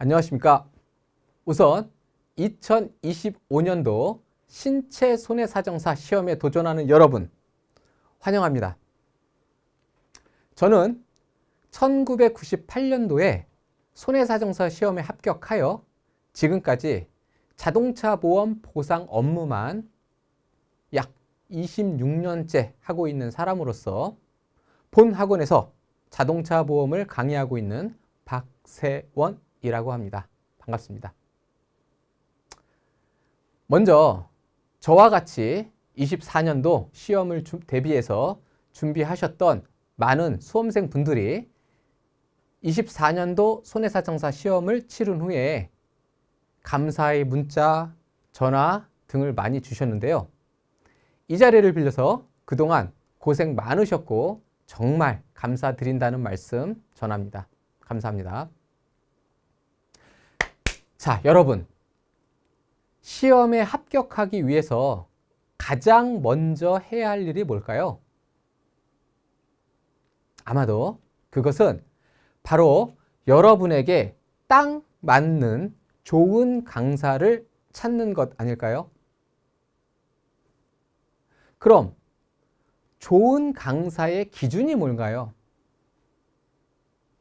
안녕하십니까. 우선 2025년도 신체 손해사정사 시험에 도전하는 여러분 환영합니다. 저는 1998년도에 손해사정사 시험에 합격하여 지금까지 자동차 보험 보상 업무만 약 26년째 하고 있는 사람으로서 본 학원에서 자동차 보험을 강의하고 있는 박세원 이라고 합니다. 반갑습니다. 먼저 저와 같이 24년도 시험을 대비해서 준비하셨던 많은 수험생 분들이 24년도 손해사정사 시험을 치른 후에 감사의 문자, 전화 등을 많이 주셨는데요. 이 자리를 빌려서 그동안 고생 많으셨고 정말 감사드린다는 말씀 전합니다. 감사합니다. 자, 여러분. 시험에 합격하기 위해서 가장 먼저 해야 할 일이 뭘까요? 아마도 그것은 바로 여러분에게 딱 맞는 좋은 강사를 찾는 것 아닐까요? 그럼 좋은 강사의 기준이 뭘까요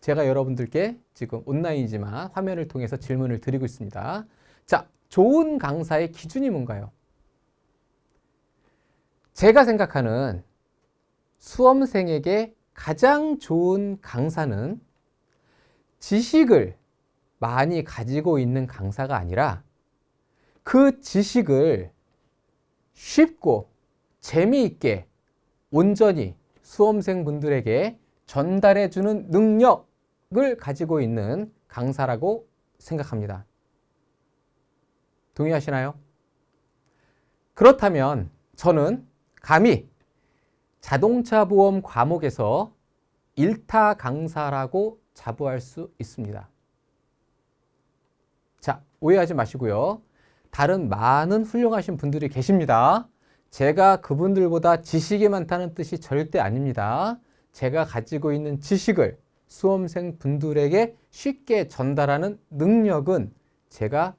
제가 여러분들께 지금 온라인이지만 화면을 통해서 질문을 드리고 있습니다. 자, 좋은 강사의 기준이 뭔가요? 제가 생각하는 수험생에게 가장 좋은 강사는 지식을 많이 가지고 있는 강사가 아니라 그 지식을 쉽고 재미있게 온전히 수험생분들에게 전달해주는 능력 을 가지고 있는 강사라고 생각합니다. 동의하시나요? 그렇다면 저는 감히 자동차 보험 과목에서 일타 강사라고 자부할 수 있습니다. 자, 오해하지 마시고요. 다른 많은 훌륭하신 분들이 계십니다. 제가 그분들보다 지식이 많다는 뜻이 절대 아닙니다. 제가 가지고 있는 지식을 수험생 분들에게 쉽게 전달하는 능력은 제가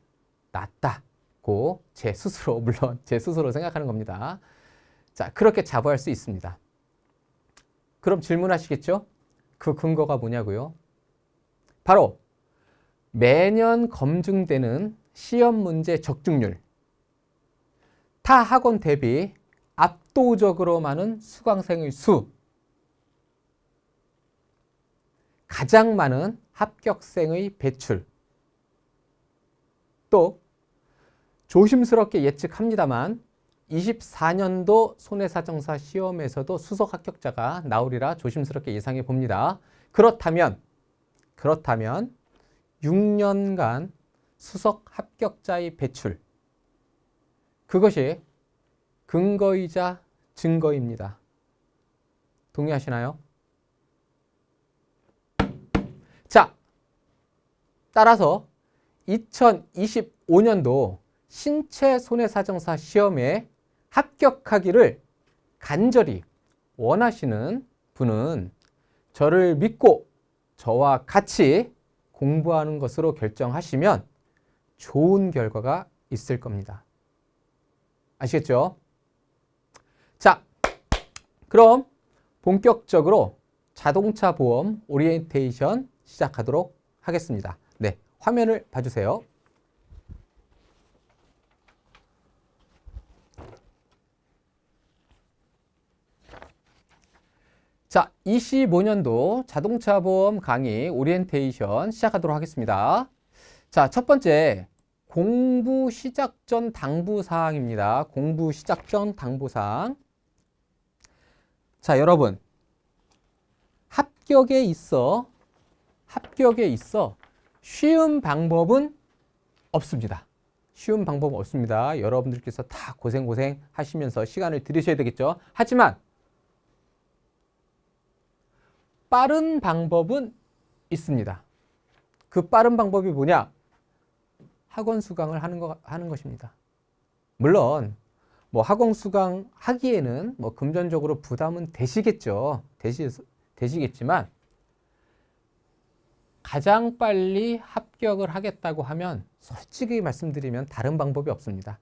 낫다고 제 스스로 물론 제 스스로 생각하는 겁니다. 자 그렇게 자부할 수 있습니다. 그럼 질문하시겠죠? 그 근거가 뭐냐고요? 바로 매년 검증되는 시험 문제 적중률 타 학원 대비 압도적으로 많은 수강생의 수 가장 많은 합격생의 배출 또 조심스럽게 예측합니다만 24년도 손해사정사 시험에서도 수석 합격자가 나오리라 조심스럽게 예상해 봅니다. 그렇다면 그렇다면 6년간 수석 합격자의 배출 그것이 근거이자 증거입니다. 동의하시나요? 따라서 2025년도 신체 손해사정사 시험에 합격하기를 간절히 원하시는 분은 저를 믿고 저와 같이 공부하는 것으로 결정하시면 좋은 결과가 있을 겁니다. 아시겠죠? 자, 그럼 본격적으로 자동차 보험 오리엔테이션 시작하도록 하겠습니다. 화면을 봐주세요. 자, 25년도 자동차 보험 강의 오리엔테이션 시작하도록 하겠습니다. 자, 첫 번째 공부 시작 전 당부 사항입니다. 공부 시작 전 당부 사항. 자, 여러분. 합격에 있어 합격에 있어 쉬운 방법은 없습니다. 쉬운 방법은 없습니다. 여러분들께서 다 고생고생 하시면서 시간을 들으셔야 되겠죠. 하지만 빠른 방법은 있습니다. 그 빠른 방법이 뭐냐? 학원 수강을 하는, 거, 하는 것입니다. 물론 뭐 학원 수강 하기에는 뭐 금전적으로 부담은 되시겠죠. 되시, 되시겠지만 가장 빨리 합격을 하겠다고 하면 솔직히 말씀드리면 다른 방법이 없습니다.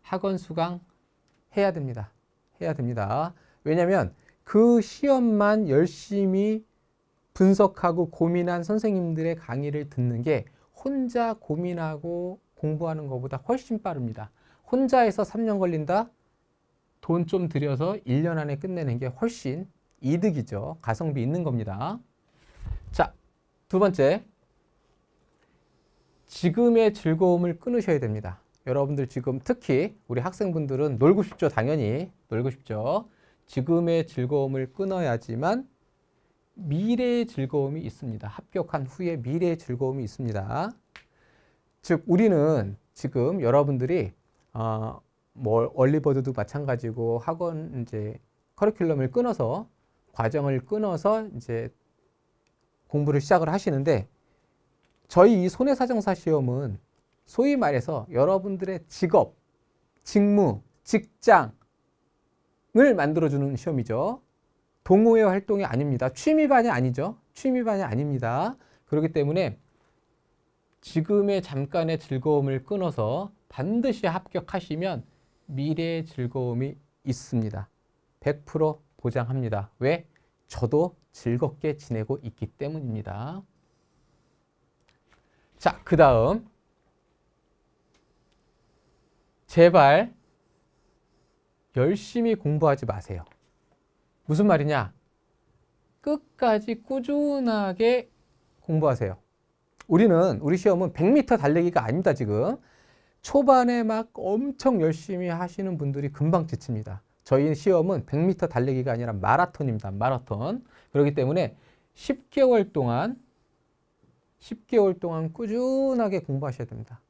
학원 수강 해야 됩니다. 해야 됩니다. 왜냐하면 그 시험만 열심히 분석하고 고민한 선생님들의 강의를 듣는 게 혼자 고민하고 공부하는 것보다 훨씬 빠릅니다. 혼자 해서 3년 걸린다? 돈 좀 들여서 1년 안에 끝내는 게 훨씬 이득이죠. 가성비 있는 겁니다. 자, 두 번째, 지금의 즐거움을 끊으셔야 됩니다. 여러분들 지금 특히 우리 학생분들은 놀고 싶죠. 당연히 놀고 싶죠. 지금의 즐거움을 끊어야지만 미래의 즐거움이 있습니다. 합격한 후에 미래의 즐거움이 있습니다. 즉 우리는 지금 여러분들이 어, 뭐 얼리버드도 마찬가지고 학원 이제 커리큘럼을 끊어서 과정을 끊어서 이제 공부를 시작을 하시는데 저희 이 손해사정사 시험은 소위 말해서 여러분들의 직업, 직무, 직장을 만들어주는 시험이죠. 동호회 활동이 아닙니다. 취미반이 아니죠. 취미반이 아닙니다. 그렇기 때문에 지금의 잠깐의 즐거움을 끊어서 반드시 합격하시면 미래의 즐거움이 있습니다. 100% 보장합니다. 왜? 저도 즐겁게 지내고 있기 때문입니다. 자, 그 다음 제발 열심히 공부하지 마세요. 무슨 말이냐? 끝까지 꾸준하게 공부하세요. 우리는 우리 시험은 100m 달리기가 아닙니다, 지금. 초반에 막 엄청 열심히 하시는 분들이 금방 지칩니다. 저희 시험은 100m 달리기가 아니라 마라톤입니다. 마라톤. 그렇기 때문에 10개월 동안 10개월 동안 꾸준하게 공부하셔야 됩니다.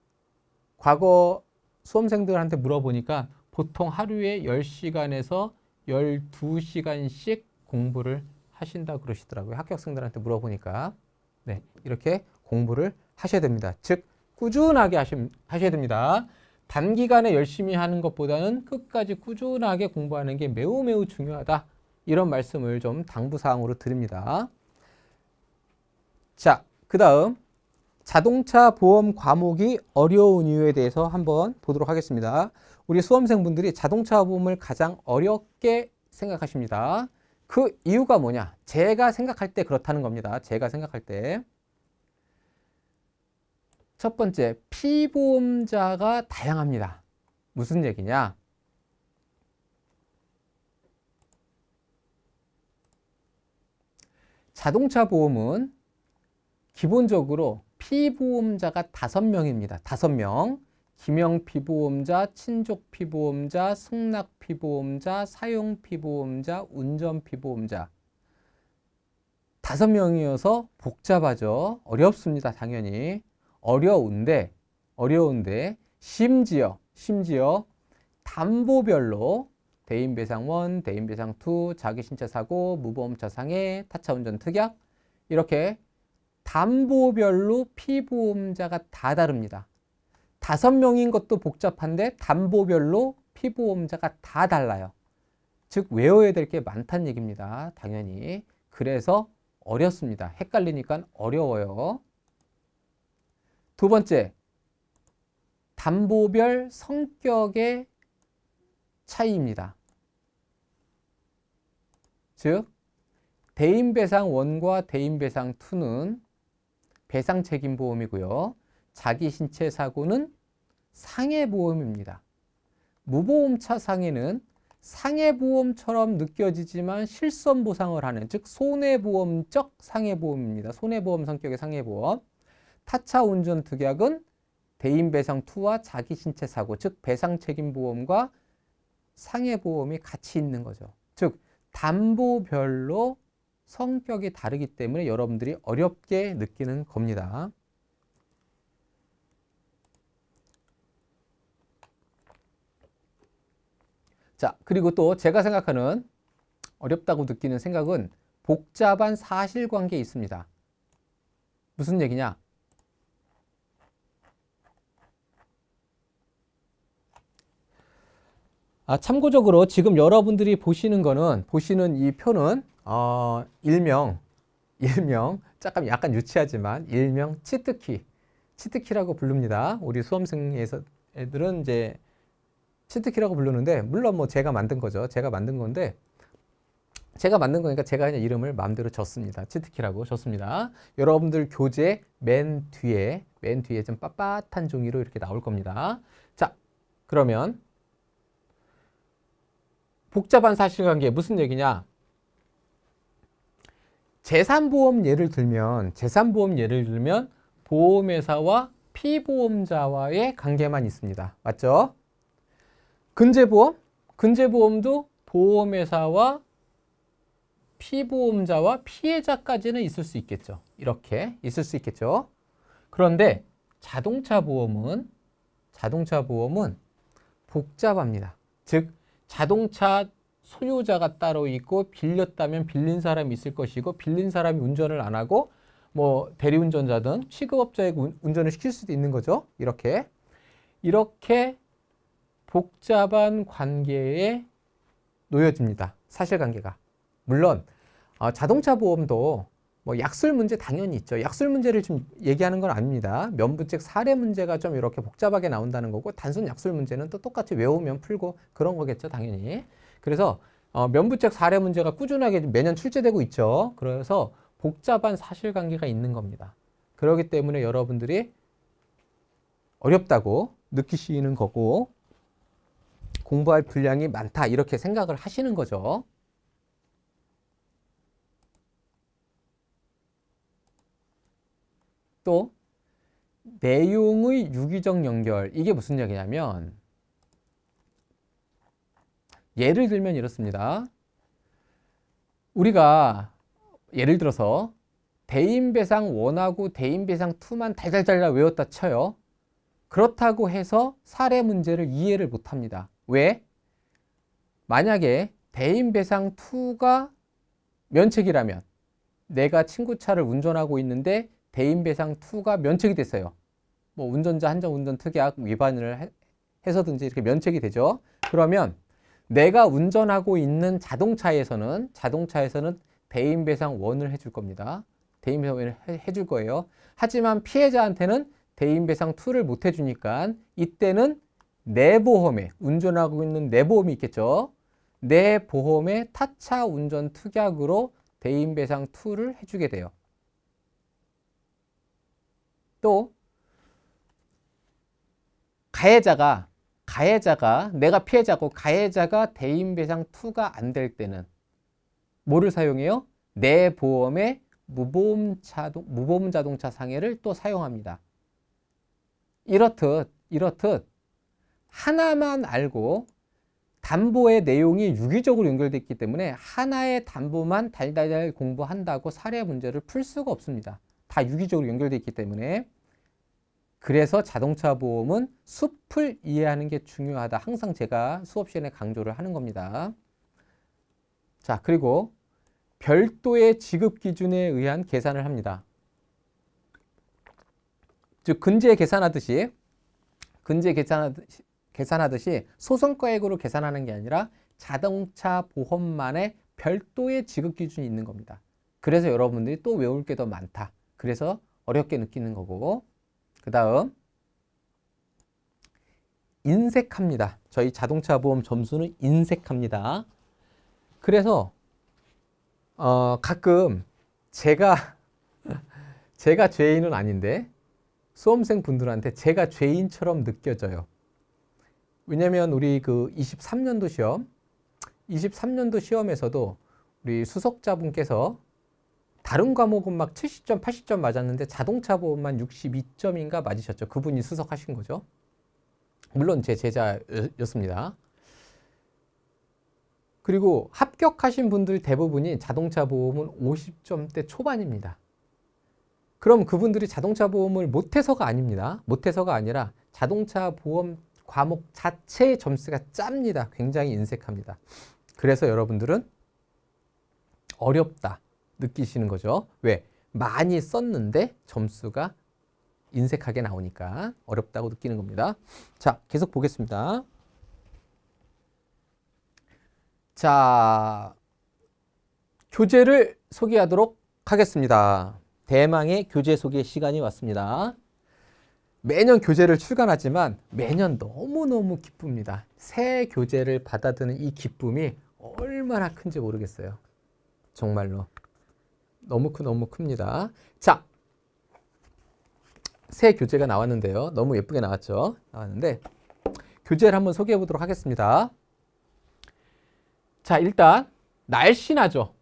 과거 수험생들한테 물어보니까 보통 하루에 10시간에서 12시간씩 공부를 하신다 그러시더라고요. 합격생들한테 물어보니까. 네, 이렇게 공부를 하셔야 됩니다. 즉, 꾸준하게 하 하셔야 됩니다. 단기간에 열심히 하는 것보다는 끝까지 꾸준하게 공부하는 게 매우 매우 중요하다. 이런 말씀을 좀 당부사항으로 드립니다. 자, 그 다음 자동차 보험 과목이 어려운 이유에 대해서 한번 보도록 하겠습니다. 우리 수험생분들이 자동차 보험을 가장 어렵게 생각하십니다. 그 이유가 뭐냐? 제가 생각할 때 그렇다는 겁니다. 제가 생각할 때. 첫 번째, 피보험자가 다양합니다. 무슨 얘기냐? 자동차 보험은 기본적으로 피보험자가 5 명입니다 다명 김영 피보험자, 친족 피보험자, 승낙 피보험자, 사용 피보험자, 운전 피보험자 다 명이어서 복잡하죠. 어렵습니다. 당연히. 어려운데 어려운데 심지어 심지어 담보별로 대인배상 1, 대인배상 2, 자기신체 사고, 무보험차 상해, 타차 운전 특약 이렇게 담보별로 피보험자가 다 다릅니다. 다섯 명인 것도 복잡한데 담보별로 피보험자가 다 달라요. 즉 외워야 될 게 많다는 얘기입니다. 당연히. 그래서 어렵습니다. 헷갈리니까 어려워요. 두 번째, 담보별 성격의 차이입니다. 즉 대인배상 1과 대인배상 2는 배상 책임 보험이고요. 자기 신체 사고는 상해 보험입니다. 무보험차 상해는 상해보험처럼 느껴지지만 실손 보상을 하는 즉 손해보험적 상해보험입니다. 손해보험 성격의 상해보험. 타차 운전 특약은 대인배상 2와 자기 신체 사고 즉 배상 책임 보험과 상해보험이 같이 있는 거죠. 즉 담보별로 성격이 다르기 때문에 여러분들이 어렵게 느끼는 겁니다. 자, 그리고 또 제가 생각하는 어렵다고 느끼는 생각은 복잡한 사실관계에 있습니다. 무슨 얘기냐? 아, 참고적으로 지금 여러분들이 보시는 거는 보시는 이 표는 어, 일명 일명 잠깐 약간 유치하지만 일명 치트키 치트키라고 부릅니다. 우리 수험생에서 애들은 이제 치트키라고 부르는데 물론 뭐 제가 만든 거죠. 제가 만든 건데 제가 만든 거니까 제가 그냥 이름을 마음대로 줬습니다. 치트키라고 줬습니다. 여러분들 교재 맨 뒤에 맨 뒤에 좀 빳빳한 종이로 이렇게 나올 겁니다. 자 그러면 복잡한 사실관계 무슨 얘기냐? 재산보험 예를 들면 재산보험 예를 들면 보험회사와 피보험자와의 관계만 있습니다. 맞죠? 근제보험? 근제보험도 보험회사와 피보험자와 피해자까지는 있을 수 있겠죠. 이렇게 있을 수 있겠죠. 그런데 자동차 보험은 자동차 보험은 복잡합니다. 즉 자동차 소유자가 따로 있고 빌렸다면 빌린 사람이 있을 것이고 빌린 사람이 운전을 안 하고 뭐 대리운전자든 취급업자에게 운전을 시킬 수도 있는 거죠. 이렇게 이렇게 복잡한 관계에 놓여집니다. 사실관계가. 물론 어, 자동차 보험도 뭐 약술 문제 당연히 있죠. 약술 문제를 지금 얘기하는 건 아닙니다. 면부책 사례 문제가 좀 이렇게 복잡하게 나온다는 거고 단순 약술 문제는 또 똑같이 외우면 풀고 그런 거겠죠. 당연히. 그래서 어, 면부책 사례 문제가 꾸준하게 매년 출제되고 있죠. 그래서 복잡한 사실관계가 있는 겁니다. 그러기 때문에 여러분들이 어렵다고 느끼시는 거고 공부할 분량이 많다 이렇게 생각을 하시는 거죠. 또 내용의 유기적 연결 이게 무슨 얘기냐면 예를 들면 이렇습니다. 우리가 예를 들어서 대인배상 원하고 대인배상 투만 달달달달 외웠다 쳐요. 그렇다고 해서 사례 문제를 이해를 못합니다. 왜? 만약에 대인배상 투가 면책이라면 내가 친구 차를 운전하고 있는데 대인배상2가 면책이 됐어요. 뭐 운전자 한정운전 특약 위반을 해서든지 이렇게 면책이 되죠. 그러면 내가 운전하고 있는 자동차에서는 자동차에서는 대인배상 원을 해줄 겁니다. 대인배상 원을 해줄 거예요. 하지만 피해자한테는 대인배상 2를 못 해주니까 이때는 내 보험에 운전하고 있는 내 보험이 있겠죠. 내 보험에 타차 운전 특약으로 대인배상 2를 해주게 돼요. 또 가해자가 가해자가 내가 피해자고 가해자가 대인배상 투가 안 될 때는 뭐를 사용해요? 내 보험의 무보험 자동 무보험 자동차 상해를 또 사용합니다. 이렇듯 이렇듯 하나만 알고 담보의 내용이 유기적으로 연결됐기 때문에 하나의 담보만 달달달 공부한다고 사례 문제를 풀 수가 없습니다. 다 유기적으로 연결되어 있기 때문에 그래서 자동차 보험은 숲을 이해하는 게 중요하다. 항상 제가 수업 시간에 강조를 하는 겁니다. 자, 그리고 별도의 지급 기준에 의한 계산을 합니다. 즉, 근제 계산하듯이 근제 계산하듯이, 계산하듯이 소송가액으로 계산하는 게 아니라 자동차 보험만의 별도의 지급 기준이 있는 겁니다. 그래서 여러분들이 또 외울 게 더 많다. 그래서 어렵게 느끼는 거고 그 다음 인색합니다. 저희 자동차 보험 점수는 인색합니다. 그래서 어, 가끔 제가 제가 죄인은 아닌데 수험생 분들한테 제가 죄인처럼 느껴져요. 왜냐하면 우리 그 23년도 시험, 23년도 시험에서도 우리 수석자분께서 다른 과목은 막 70점, 80점 맞았는데 자동차 보험만 62점인가 맞으셨죠. 그분이 수석하신 거죠. 물론 제 제자였습니다. 그리고 합격하신 분들 대부분이 자동차 보험은 50점대 초반입니다. 그럼 그분들이 자동차 보험을 못해서가 아닙니다. 못해서가 아니라 자동차 보험 과목 자체의 점수가 짭니다. 굉장히 인색합니다. 그래서 여러분들은 어렵다. 느끼시는 거죠. 왜? 많이 썼는데 점수가 인색하게 나오니까 어렵다고 느끼는 겁니다. 자, 계속 보겠습니다. 자, 교재를 소개하도록 하겠습니다. 대망의 교재 소개 시간이 왔습니다. 매년 교재를 출간하지만 매년 너무너무 기쁩니다. 새 교재를 받아드는 이 기쁨이 얼마나 큰지 모르겠어요. 정말로. 너무 크 너무 큽니다. 자, 새 교재가 나왔는데요. 너무 예쁘게 나왔죠. 나왔는데 교재를 한번 소개해 보도록 하겠습니다. 자, 일단 날씬하죠.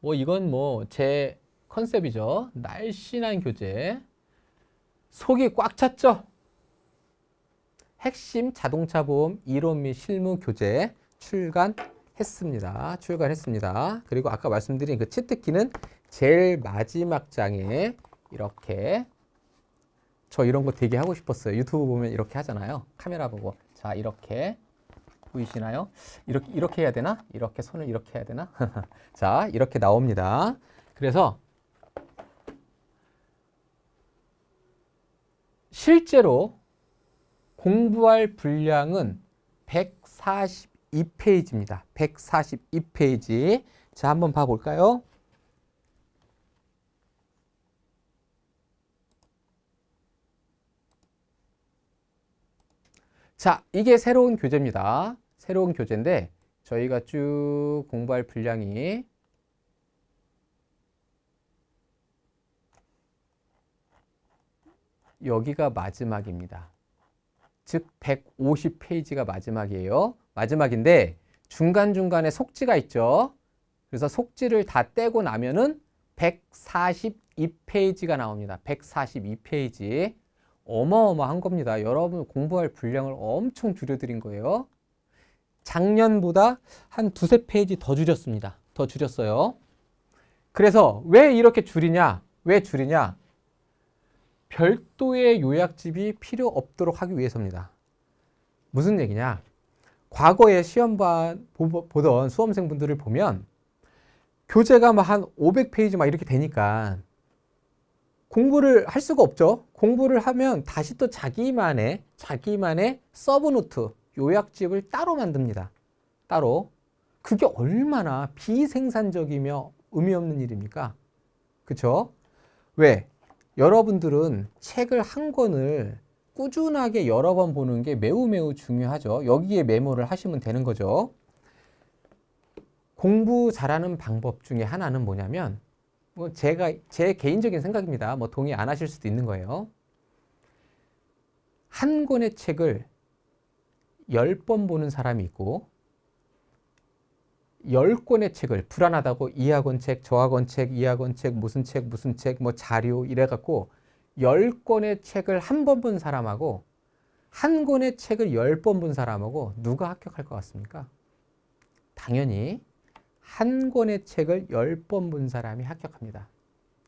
뭐 이건 뭐 제 컨셉이죠. 날씬한 교재. 속이 꽉 찼죠. 핵심 자동차 보험 이론 및 실무 교재 출간했습니다. 출간했습니다. 그리고 아까 말씀드린 그 치트키는 제일 마지막 장에 이렇게 저 이런 거 되게 하고 싶었어요. 유튜브 보면 이렇게 하잖아요. 카메라 보고 자 이렇게 보이시나요? 이렇게 이렇게 해야 되나? 이렇게 손을 이렇게 해야 되나? 자 이렇게 나옵니다. 그래서 실제로 공부할 분량은 142페이지입니다. 142페이지. 자, 한번 봐볼까요? 자, 이게 새로운 교재입니다. 새로운 교재인데 저희가 쭉 공부할 분량이 여기가 마지막입니다. 즉 150페이지가 마지막이에요. 마지막인데 중간중간에 속지가 있죠. 그래서 속지를 다 떼고 나면은 142페이지가 나옵니다. 142페이지. 어마어마한 겁니다. 여러분 공부할 분량을 엄청 줄여드린 거예요. 작년보다 한 두세 페이지 더 줄였습니다. 더 줄였어요. 그래서 왜 이렇게 줄이냐? 왜 줄이냐? 별도의 요약집이 필요 없도록 하기 위해서입니다. 무슨 얘기냐? 과거에 시험 보던 수험생분들을 보면 교재가 막 한 500페이지 막 이렇게 되니까 공부를 할 수가 없죠. 공부를 하면 다시 또 자기만의 자기만의 서브노트 요약집을 따로 만듭니다. 따로 그게 얼마나 비생산적이며 의미 없는 일입니까? 그렇죠? 왜? 여러분들은 책을 한 권을 꾸준하게 여러 번 보는 게 매우 매우 중요하죠. 여기에 메모를 하시면 되는 거죠. 공부 잘하는 방법 중에 하나는 뭐냐면 뭐 제가 제 개인적인 생각입니다. 뭐 동의 안 하실 수도 있는 거예요. 한 권의 책을 1번 보는 사람이 있고 1권의 책을 불안하다고 이 학원 책, 저 학원 책, 이 학원 책, 무슨 책, 무슨 책, 뭐 자료 이래 갖고 1권의 책을 한 번 본 사람하고 한 권의 책을 1번본 사람하고 누가 합격할 것 같습니까? 당연히 한 권의 책을 열 번 본 사람이 합격합니다.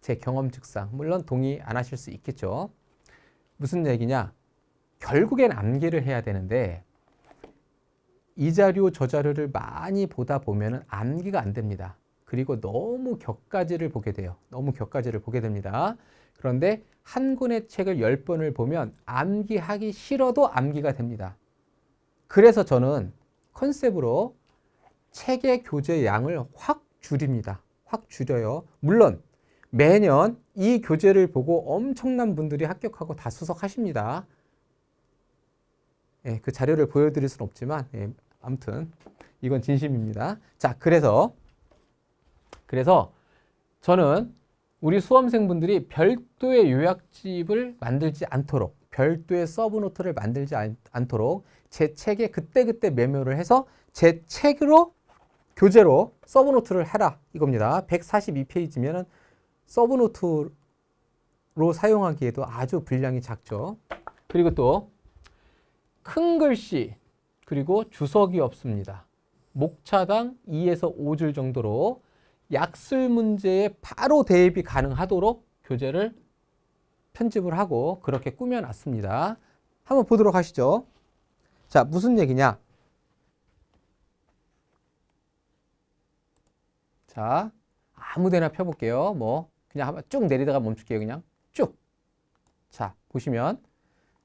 제 경험즉상 물론 동의 안 하실 수 있겠죠. 무슨 얘기냐? 결국엔 암기를 해야 되는데 이 자료 저 자료를 많이 보다 보면 암기가 안 됩니다. 그리고 너무 격가지를 보게 돼요. 너무 격가지를 보게 됩니다. 그런데 한 권의 책을 열번을 보면 암기하기 싫어도 암기가 됩니다. 그래서 저는 컨셉으로 책의 교재 양을 확 줄입니다. 확 줄여요. 물론 매년 이 교재를 보고 엄청난 분들이 합격하고 다 수석하십니다. 예, 그 자료를 보여드릴 순 없지만 예, 아무튼 이건 진심입니다. 자, 그래서 그래서 저는 우리 수험생분들이 별도의 요약집을 만들지 않도록 별도의 서브노트를 만들지 않, 않도록 제 책에 그때그때 매모를 해서 제 책으로 교재로 서브노트를 해라 이겁니다. 142페이지면 서브노트로 사용하기에도 아주 분량이 작죠. 그리고 또 큰 글씨 그리고 주석이 없습니다. 목차당 2에서 5줄 정도로 약술 문제에 바로 대입이 가능하도록 교재를 편집을 하고 그렇게 꾸며놨습니다. 한번 보도록 하시죠. 자, 무슨 얘기냐? 자, 아무 데나 펴볼게요. 뭐, 그냥 한번 쭉 내리다가 멈출게요. 그냥 쭉. 자, 보시면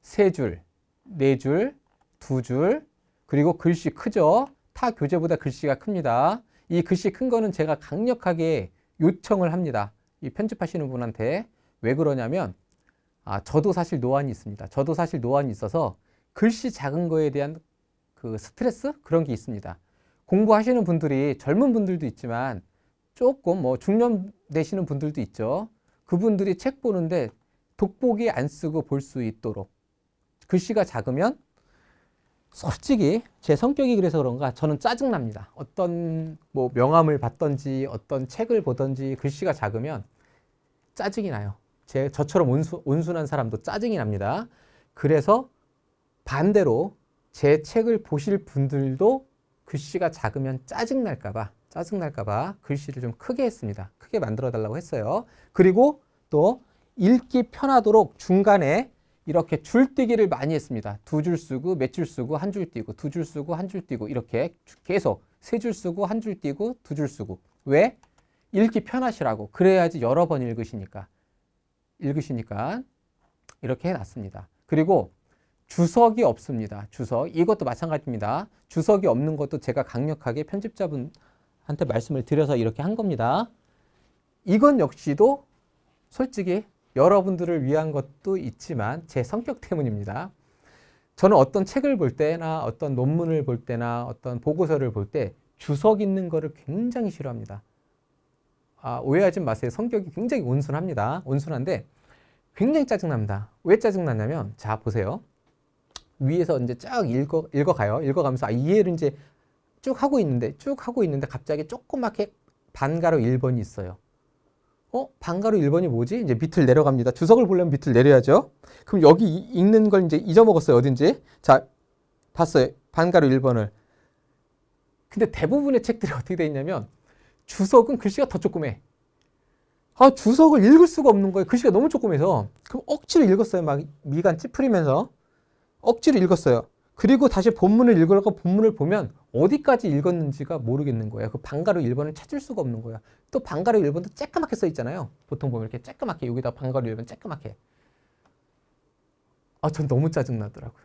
세 줄, 네 줄, 두 줄, 그리고 글씨 크죠? 타 교재보다 글씨가 큽니다. 이 글씨 큰 거는 제가 강력하게 요청을 합니다. 이 편집하시는 분한테. 왜 그러냐면, 아, 저도 사실 노안이 있습니다. 저도 사실 노안이 있어서 글씨 작은 거에 대한 그 스트레스? 그런 게 있습니다. 공부하시는 분들이 젊은 분들도 있지만 조금 뭐 중년 되시는 분들도 있죠. 그분들이 책 보는데 돋보기 안 쓰고 볼 수 있도록 글씨가 작으면 솔직히 제 성격이 그래서 그런가 저는 짜증납니다. 어떤 뭐 명함을 받던지 어떤 책을 보던지 글씨가 작으면 짜증이 나요. 제 저처럼 온수, 온순한 사람도 짜증이 납니다. 그래서 반대로 제 책을 보실 분들도 글씨가 작으면 짜증날까 봐 짜증날까봐 글씨를 좀 크게 했습니다. 크게 만들어 달라고 했어요. 그리고 또 읽기 편하도록 중간에 이렇게 줄뛰기를 많이 했습니다. 두 줄 쓰고 몇 줄 쓰고 한 줄 뛰고 두 줄 쓰고 한 줄 뛰고 이렇게 계속 세 줄 쓰고 한 줄 뛰고 두 줄 쓰고 왜? 읽기 편하시라고 그래야지 여러 번 읽으시니까 읽으시니까 이렇게 해놨습니다. 그리고 주석이 없습니다. 주석 이것도 마찬가지입니다. 주석이 없는 것도 제가 강력하게 편집자분 한테 말씀을 드려서 이렇게 한 겁니다. 이건 역시도 솔직히 여러분들을 위한 것도 있지만 제 성격 때문입니다. 저는 어떤 책을 볼 때나 어떤 논문을 볼 때나 어떤 보고서를 볼 때 주석 있는 거를 굉장히 싫어합니다. 아, 오해하지 마세요. 성격이 굉장히 온순합니다. 온순한데 굉장히 짜증납니다. 왜 짜증나냐면 자 보세요. 위에서 이제 쫙 읽어, 읽어가요. 읽어가면서 아, 이해를 이제 쭉 하고 있는데 쭉 하고 있는데 갑자기 조그맣게 반가로 1번이 있어요. 어? 반가로 1번이 뭐지? 이제 밑을 내려갑니다. 주석을 보려면 밑을 내려야죠. 그럼 여기 읽는 걸 이제 잊어먹었어요. 어딘지. 자, 봤어요. 반가로 1번을. 근데 대부분의 책들이 어떻게 돼 있냐면 주석은 글씨가 더 조그매. 아, 주석을 읽을 수가 없는 거예요. 글씨가 너무 조그매서. 그럼 억지로 읽었어요. 막 미간 찌푸리면서. 억지로 읽었어요. 그리고 다시 본문을 읽으려고 본문을 보면 어디까지 읽었는지가 모르겠는 거예요. 그 반가로 1번을 찾을 수가 없는 거야. 또 반가로 1번도 쬐끄맣게 써 있잖아요. 보통 보면 이렇게 쬐끄맣게 여기다 반가로 1번 쬐끄맣게. 아, 전 너무 짜증나더라고요.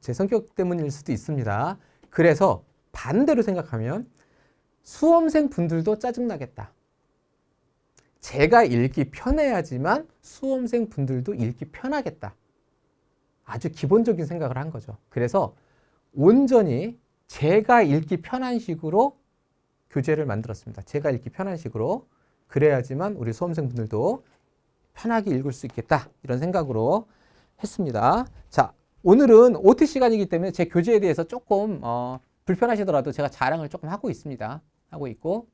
제 성격 때문일 수도 있습니다. 그래서 반대로 생각하면 수험생 분들도 짜증나겠다. 제가 읽기 편해야지만 수험생 분들도 읽기 편하겠다. 아주 기본적인 생각을 한 거죠. 그래서 온전히 제가 읽기 편한 식으로 교재를 만들었습니다. 제가 읽기 편한 식으로 그래야지만 우리 수험생분들도 편하게 읽을 수 있겠다 이런 생각으로 했습니다. 자 오늘은 OT 시간이기 때문에 제 교재에 대해서 조금 어, 불편하시더라도 제가 자랑을 조금 하고 있습니다. 하고 있고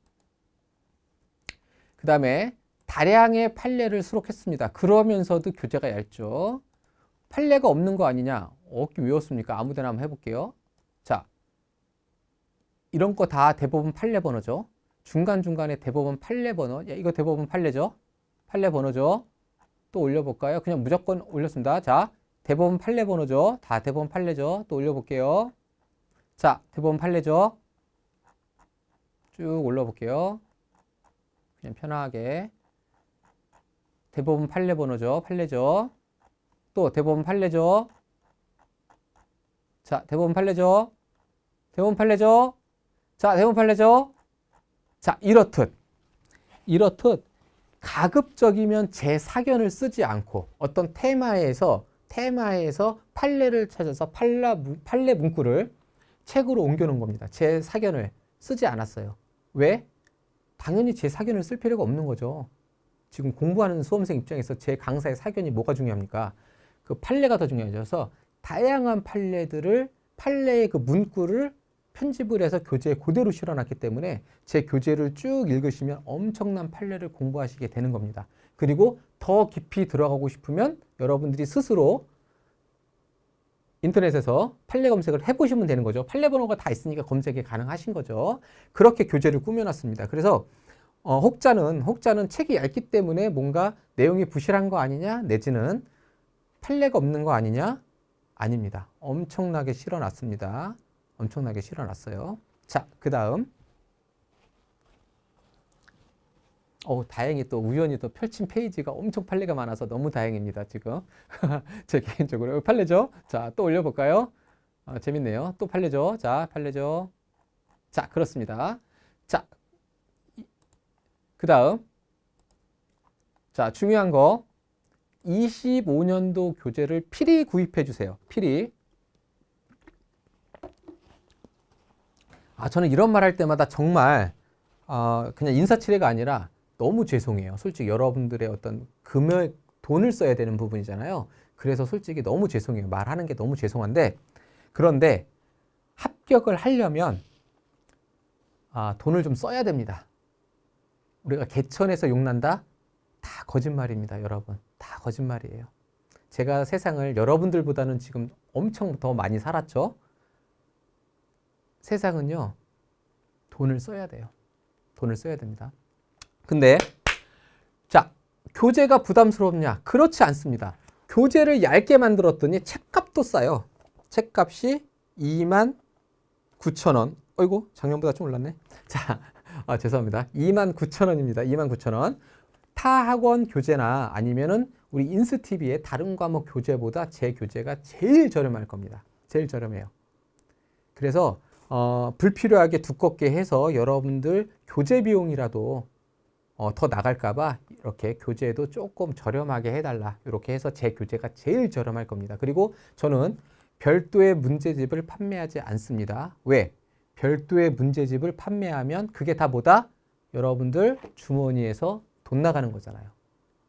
그 다음에 다량의 판례를 수록했습니다. 그러면서도 교재가 얇죠. 판례가 없는 거 아니냐? 어깨 외웠습니까? 아무데나 한번 해볼게요. 자, 이런 거 다 대법원 판례 번호죠. 중간중간에 대법원 판례 번호. 야, 이거 대법원 판례죠. 판례 번호죠. 또 올려볼까요? 그냥 무조건 올렸습니다. 자, 대법원 판례 번호죠. 다 대법원 판례죠. 또 올려볼게요. 자, 대법원 판례죠. 쭉 올려볼게요. 그냥 편하게. 대법원 판례 번호죠. 판례죠. 또 대법원 판례죠. 자, 대법 판례죠. 대법 판례죠. 자, 대법 판례죠. 자, 이렇듯 이렇듯 가급적이면 제 사견을 쓰지 않고 어떤 테마에서 테마에서 판례를 찾아서 판라, 판례 문구를 책으로 옮겨놓은 겁니다. 제 사견을 쓰지 않았어요. 왜? 당연히 제 사견을 쓸 필요가 없는 거죠. 지금 공부하는 수험생 입장에서 제 강사의 사견이 뭐가 중요합니까? 그 판례가 더 중요해져서 다양한 판례들을 판례의 그 문구를 편집을 해서 교재에 그대로 실어놨기 때문에 제 교재를 쭉 읽으시면 엄청난 판례를 공부하시게 되는 겁니다. 그리고 더 깊이 들어가고 싶으면 여러분들이 스스로 인터넷에서 판례 검색을 해보시면 되는 거죠. 판례 번호가 다 있으니까 검색이 가능하신 거죠. 그렇게 교재를 꾸며놨습니다. 그래서 어, 혹자는 혹자는 책이 얇기 때문에 뭔가 내용이 부실한 거 아니냐 내지는 판례가 없는 거 아니냐? 아닙니다. 엄청나게 실어놨습니다. 엄청나게 실어놨어요. 자, 그 다음. 어 다행히 또 우연히 또 펼친 페이지가 엄청 판례가 많아서 너무 다행입니다. 지금 제 개인적으로 판례죠. 자, 또 올려볼까요? 어, 재밌네요. 또 판례죠. 자, 판례죠. 자, 그렇습니다. 자, 그 다음. 자, 중요한 거. 25년도 교재를 필히 구입해 주세요. 필히. 아, 저는 이런 말 할 때마다 정말 어, 그냥 인사치레가 아니라 너무 죄송해요. 솔직히 여러분들의 어떤 금액 돈을 써야 되는 부분이잖아요. 그래서 솔직히 너무 죄송해요. 말하는 게 너무 죄송한데 그런데 합격을 하려면 아, 돈을 좀 써야 됩니다. 우리가 개천에서 욕난다? 다 거짓말입니다, 여러분. 거짓말이에요. 제가 세상을 여러분들보다는 지금 엄청 더 많이 살았죠. 세상은요. 돈을 써야 돼요. 돈을 써야 됩니다. 근데 자, 교재가 부담스럽냐? 그렇지 않습니다. 교재를 얇게 만들었더니 책값도 싸요. 책값이 2만 9천 원. 어이고 작년보다 좀 올랐네. 자, 아, 죄송합니다. 2만 9천 원입니다. 2만 9천 원. 타학원 교재나 아니면은 우리 인스티비의 다른 과목 교재보다 제 교재가 제일 저렴할 겁니다. 제일 저렴해요. 그래서 어, 불필요하게 두껍게 해서 여러분들 교재 비용이라도 어, 더 나갈까봐 이렇게 교재도 조금 저렴하게 해달라 이렇게 해서 제 교재가 제일 저렴할 겁니다. 그리고 저는 별도의 문제집을 판매하지 않습니다. 왜? 별도의 문제집을 판매하면 그게 다 뭐다? 여러분들 주머니에서 돈 나가는 거잖아요.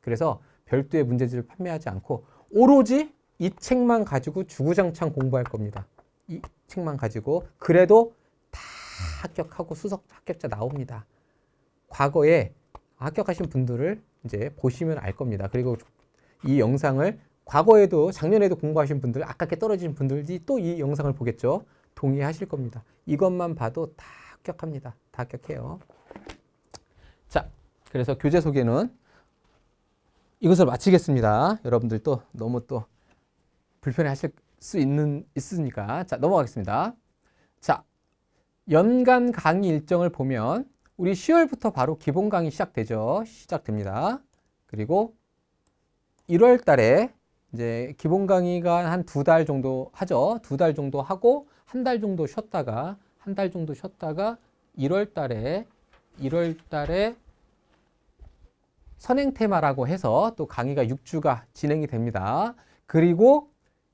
그래서 별도의 문제집을 판매하지 않고 오로지 이 책만 가지고 주구장창 공부할 겁니다. 이 책만 가지고 그래도 다 합격하고 수석 합격자 나옵니다. 과거에 합격하신 분들을 이제 보시면 알 겁니다. 그리고 이 영상을 과거에도 작년에도 공부하신 분들 아깝게 떨어진 분들이 또 이 영상을 보겠죠. 동의하실 겁니다. 이것만 봐도 다 합격합니다. 다 합격해요. 그래서 교재 소개는 이것을 마치겠습니다. 여러분들 또 너무 또 불편해 하실 수 있는, 있으니까. 자, 넘어가겠습니다. 자, 연간 강의 일정을 보면 우리 10월부터 바로 기본 강의 시작되죠. 시작됩니다. 그리고 1월 달에 이제 기본 강의가 한 두 달 정도 하죠. 두 달 정도 하고 한 달 정도 쉬었다가 한 달 정도 쉬었다가 1월 달에 1월 달에 선행 테마라고 해서 또 강의가 6주가 진행이 됩니다. 그리고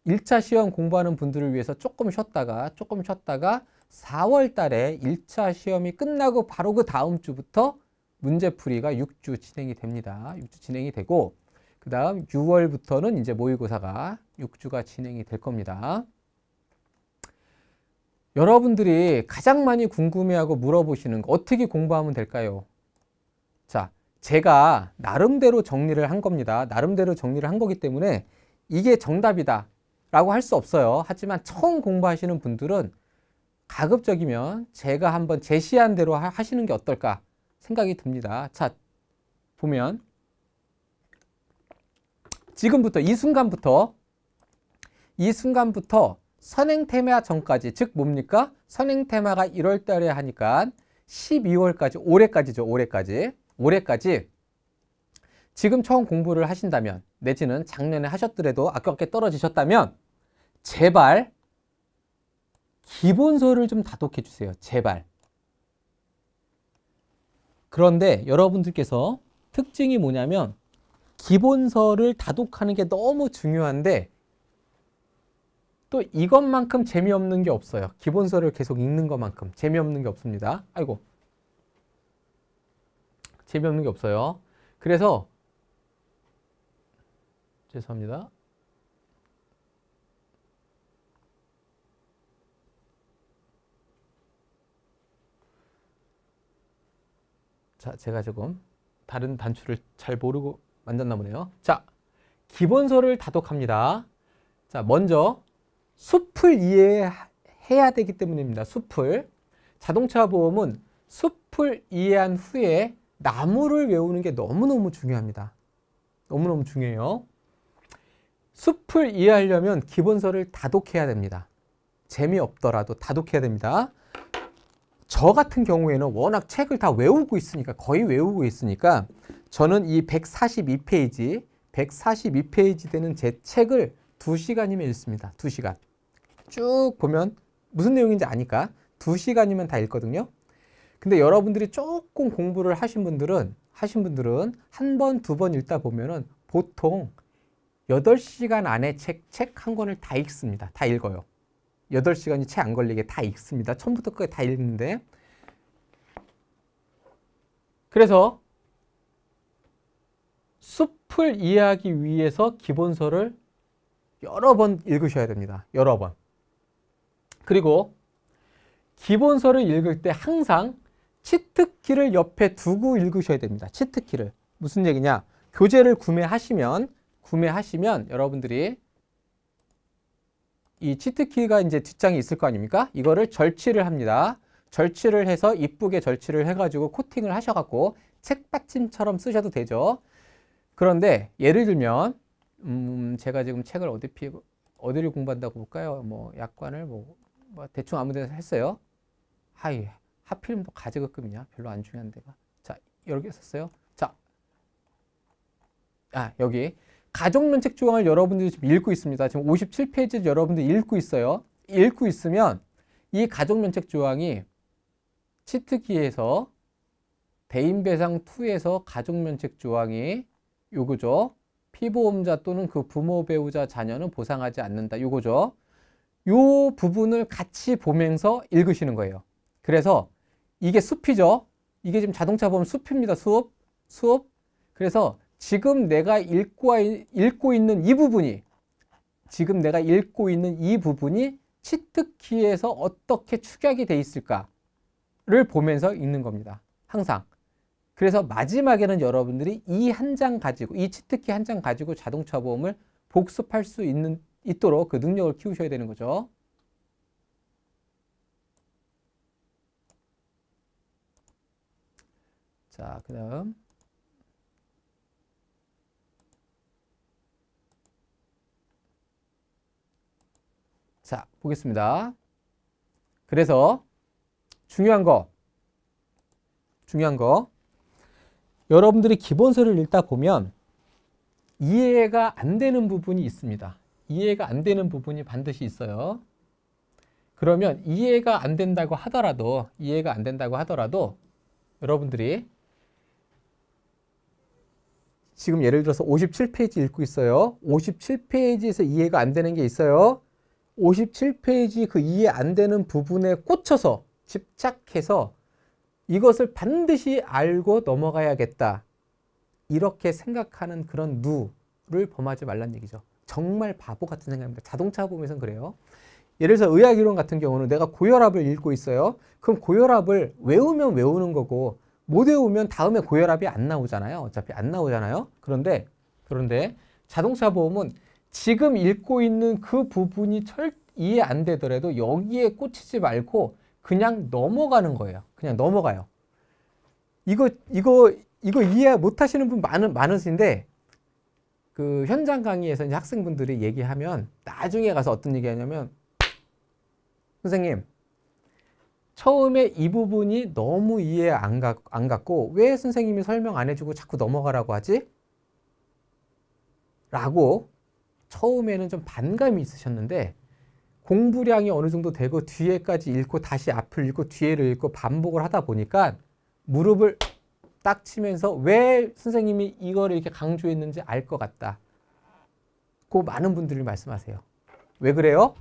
1차 시험 공부하는 분들을 위해서 조금 쉬었다가 조금 쉬었다가 4월 달에 1차 시험이 끝나고 바로 그 다음 주부터 문제풀이가 6주 진행이 됩니다. 6주 진행이 되고 그 다음 6월부터는 이제 모의고사가 6주가 진행이 될 겁니다. 여러분들이 가장 많이 궁금해하고 물어보시는 거 어떻게 공부하면 될까요? 자, 제가 나름대로 정리를 한 겁니다. 나름대로 정리를 한 거기 때문에 이게 정답이다 라고 할 수 없어요. 하지만 처음 공부하시는 분들은 가급적이면 제가 한번 제시한 대로 하시는 게 어떨까 생각이 듭니다. 자, 보면 지금부터 이 순간부터 이 순간부터 선행테마 전까지 즉 뭡니까? 선행테마가 1월달에 하니까 12월까지 올해까지죠. 올해까지 올해까지 지금 처음 공부를 하신다면 내지는 작년에 하셨더라도 아깝게 떨어지셨다면 제발 기본서를 좀 다독해 주세요. 제발. 그런데 여러분들께서 특징이 뭐냐면 기본서를 다독하는 게 너무 중요한데 또 이것만큼 재미없는 게 없어요. 기본서를 계속 읽는 것만큼 재미없는 게 없습니다. 아이고 재미없는 게 없어요. 그래서 죄송합니다. 자, 제가 조금 다른 단추를 잘 모르고 만졌나 보네요. 자, 기본서를 다독합니다. 자, 먼저 숲을 이해해야 되기 때문입니다. 숲을. 자동차 보험은 숲을 이해한 후에 나무를 외우는 게 너무너무 중요합니다. 너무너무 중요해요. 숲을 이해하려면 기본서를 다독해야 됩니다. 재미없더라도 다독해야 됩니다. 저 같은 경우에는 워낙 책을 다 외우고 있으니까 거의 외우고 있으니까 저는 이 142페이지 142페이지 되는 제 책을 2시간이면 읽습니다. 2시간. 쭉 보면 무슨 내용인지 아니까 2시간이면 다 읽거든요. 근데 여러분들이 조금 공부를 하신 분들은 하신 분들은 한 번, 두 번 읽다 보면은 보통 8시간 안에 책, 책 한 권을 다 읽습니다. 다 읽어요. 8시간이 채 안 걸리게 다 읽습니다. 처음부터 끝까지 다 읽는데. 그래서 숲을 이해하기 위해서 기본서를 여러 번 읽으셔야 됩니다. 여러 번. 그리고 기본서를 읽을 때 항상 치트키를 옆에 두고 읽으셔야 됩니다. 치트키를. 무슨 얘기냐? 교재를 구매하시면 구매하시면 여러분들이 이 치트키가 이제 뒷장이 있을 거 아닙니까? 이거를 절취를 합니다. 절취를 해서 이쁘게 절취를 해가지고 코팅을 하셔갖고 책받침처럼 쓰셔도 되죠. 그런데 예를 들면 음 제가 지금 책을 어디 피 어디를 공부한다고 볼까요? 뭐 약관을 뭐, 뭐 대충 아무데나 했어요. 하이 하필이면 또 뭐 가제급급이냐? 별로 안 중요한 데가. 자, 여러 개 썼어요. 자, 아, 여기. 가정면책 조항을 여러분들이 지금 읽고 있습니다. 지금 57페이지 여러분들 읽고 있어요. 읽고 있으면 이 가정면책 조항이 치트키에서 대인배상2에서 가족면책 조항이 요거죠. 피보험자 또는 그 부모 배우자 자녀는 보상하지 않는다. 요거죠. 요 부분을 같이 보면서 읽으시는 거예요. 그래서 이게 숲이죠. 이게 지금 자동차 보면 숲입니다. 숲, 숲. 그래서 지금 내가 읽고, 읽고 있는 이 부분이 지금 내가 읽고 있는 이 부분이 치트키에서 어떻게 축약이 돼 있을까를 보면서 읽는 겁니다. 항상. 그래서 마지막에는 여러분들이 이 한 장 가지고 이 치트키 한 장 가지고 자동차 보험을 복습할 수 있는 있도록 그 능력을 키우셔야 되는 거죠. 자, 그 다음. 자, 보겠습니다. 그래서 중요한 거, 중요한 거. 여러분들이 기본서를 읽다 보면 이해가 안 되는 부분이 있습니다. 이해가 안 되는 부분이 반드시 있어요. 그러면 이해가 안 된다고 하더라도, 이해가 안 된다고 하더라도 여러분들이 지금 예를 들어서 57페이지 읽고 있어요. 57페이지에서 이해가 안 되는 게 있어요. 57페이지 그 이해 안 되는 부분에 꽂혀서 집착해서 이것을 반드시 알고 넘어가야겠다. 이렇게 생각하는 그런 누를 범하지 말란 얘기죠. 정말 바보 같은 생각입니다. 자동차 보면서 그래요. 예를 들어서 의학이론 같은 경우는 내가 고혈압을 읽고 있어요. 그럼 고혈압을 외우면 외우는 거고 못 외우면 다음에 고혈압이 안 나오잖아요. 어차피 안 나오잖아요. 그런데 그런데 자동차 보험은 지금 읽고 있는 그 부분이 철 이해 안 되더라도 여기에 꽂히지 말고 그냥 넘어가는 거예요. 그냥 넘어가요. 이거 이거 이거 이해 못 하시는 분 많은 많으신데 그 현장 강의에서 이제 학생분들이 얘기하면 나중에 가서 어떤 얘기하냐면 선생님 처음에 이 부분이 너무 이해 안, 가, 안 갔고 왜 선생님이 설명 안 해주고 자꾸 넘어가라고 하지? 라고 처음에는 좀 반감이 있으셨는데 공부량이 어느 정도 되고 뒤에까지 읽고 다시 앞을 읽고 뒤에를 읽고 반복을 하다 보니까 무릎을 딱 치면서 왜 선생님이 이걸 이렇게 강조했는지 알 것 같다. 고 많은 분들이 말씀하세요. 왜 그래요?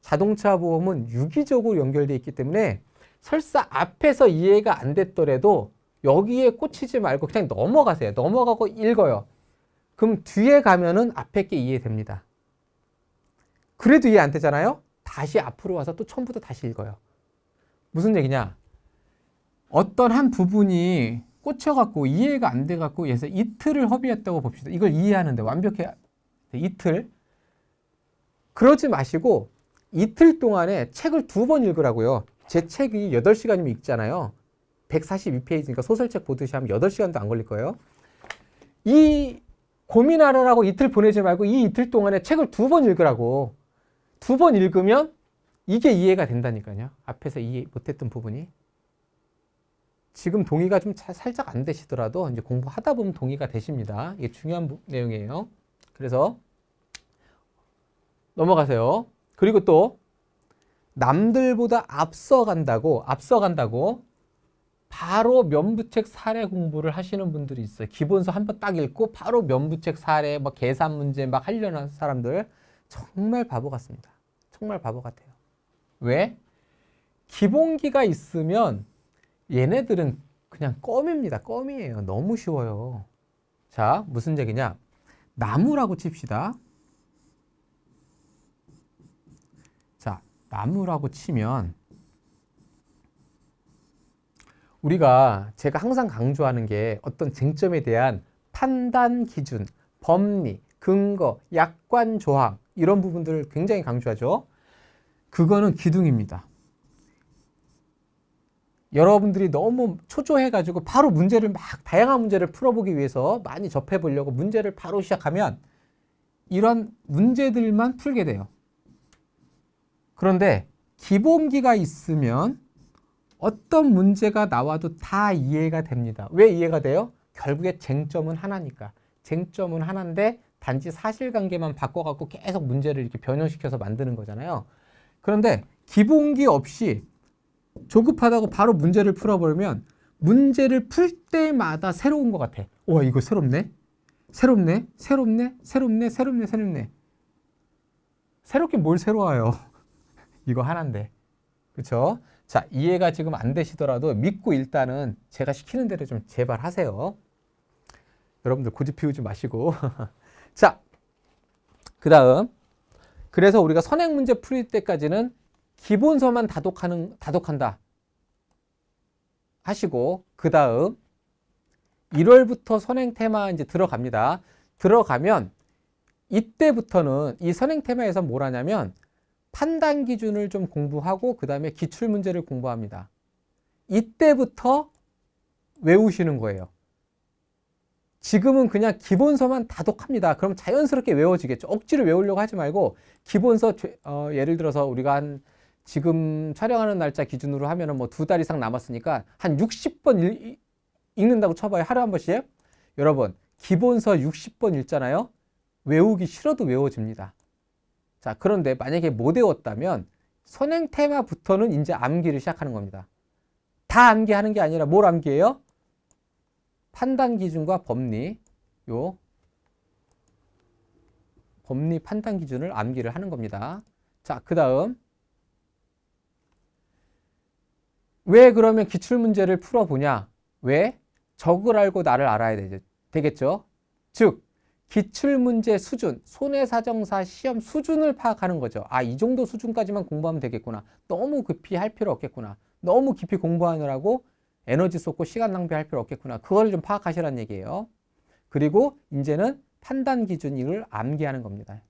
자동차 보험은 유기적으로 연결돼 있기 때문에 설사 앞에서 이해가 안 됐더라도 여기에 꽂히지 말고 그냥 넘어가세요. 넘어가고 읽어요. 그럼 뒤에 가면은 앞에 게 이해됩니다. 그래도 이해 안 되잖아요? 다시 앞으로 와서 또 처음부터 다시 읽어요. 무슨 얘기냐? 어떤 한 부분이 꽂혀갖고 이해가 안 돼갖고 그래서 이틀을 허비했다고 봅시다. 이걸 이해하는데 완벽해 이틀 그러지 마시고 이틀 동안에 책을 두 번 읽으라고요. 제 책이 8시간이면 읽잖아요. 142페이지니까 소설책 보듯이 하면 8시간도 안 걸릴 거예요. 이 고민하느라고 이틀 보내지 말고 이 이틀 동안에 책을 두 번 읽으라고. 두 번 읽으면 이게 이해가 된다니까요. 앞에서 이해 못했던 부분이. 지금 동의가 좀 살짝 안 되시더라도 이제 공부하다 보면 동의가 되십니다. 이게 중요한 내용이에요. 그래서 넘어가세요. 그리고 또 남들보다 앞서간다고 앞서간다고 바로 면부책 사례 공부를 하시는 분들이 있어요. 기본서 한 번 딱 읽고 바로 면부책 사례, 막 뭐 계산 문제 막 하려는 사람들 정말 바보 같습니다. 정말 바보 같아요. 왜? 기본기가 있으면 얘네들은 그냥 껌입니다. 껌이에요. 너무 쉬워요. 자, 무슨 얘기냐? 나무라고 칩시다. 나무라고 치면 우리가 제가 항상 강조하는 게 어떤 쟁점에 대한 판단 기준, 법리, 근거, 약관 조항 이런 부분들을 굉장히 강조하죠. 그거는 기둥입니다. 여러분들이 너무 초조해가지고 바로 문제를 막 다양한 문제를 풀어보기 위해서 많이 접해보려고 문제를 바로 시작하면 이런 문제들만 풀게 돼요. 그런데 기본기가 있으면 어떤 문제가 나와도 다 이해가 됩니다. 왜 이해가 돼요? 결국에 쟁점은 하나니까. 쟁점은 하나인데 단지 사실관계만 바꿔갖고 계속 문제를 이렇게 변형시켜서 만드는 거잖아요. 그런데 기본기 없이 조급하다고 바로 문제를 풀어버리면 문제를 풀 때마다 새로운 것 같아. 와 이거 새롭네? 새롭네? 새롭네? 새롭네? 새롭네? 새롭네? 새롭게 뭘 새로워요? 이거 하나인데. 그렇죠? 자, 이해가 지금 안 되시더라도 믿고 일단은 제가 시키는 대로 좀 제발 하세요. 여러분들 굳이 피우지 마시고. 자, 그 다음. 그래서 우리가 선행 문제 풀릴 때까지는 기본서만 다독하는, 다독한다. 하시고, 그 다음 1월부터 선행 테마 이제 들어갑니다. 들어가면 이때부터는 이 선행 테마에서 뭘 하냐면 판단 기준을 좀 공부하고 그 다음에 기출 문제를 공부합니다. 이때부터 외우시는 거예요. 지금은 그냥 기본서만 다독합니다. 그럼 자연스럽게 외워지겠죠. 억지로 외우려고 하지 말고 기본서 어, 예를 들어서 우리가 한 지금 촬영하는 날짜 기준으로 하면은 뭐 두 달 이상 남았으니까 한 60번 읽, 읽는다고 쳐봐요. 하루 한 번씩. 여러분 기본서 60번 읽잖아요. 외우기 싫어도 외워집니다. 자, 그런데 만약에 못 외웠다면 선행 테마부터는 이제 암기를 시작하는 겁니다. 다 암기하는 게 아니라 뭘 암기해요? 판단 기준과 법리, 요 법리 판단 기준을 암기를 하는 겁니다. 자, 그 다음 왜 그러면 기출문제를 풀어보냐? 왜? 적을 알고 나를 알아야 되겠죠. 즉, 기출문제 수준, 손해사정사 시험 수준을 파악하는 거죠. 아, 이 정도 수준까지만 공부하면 되겠구나. 너무 급히 할 필요 없겠구나. 너무 깊이 공부하느라고 에너지 쏟고 시간 낭비할 필요 없겠구나. 그걸 좀 파악하시라는 얘기예요. 그리고 이제는 판단 기준을 암기하는 겁니다.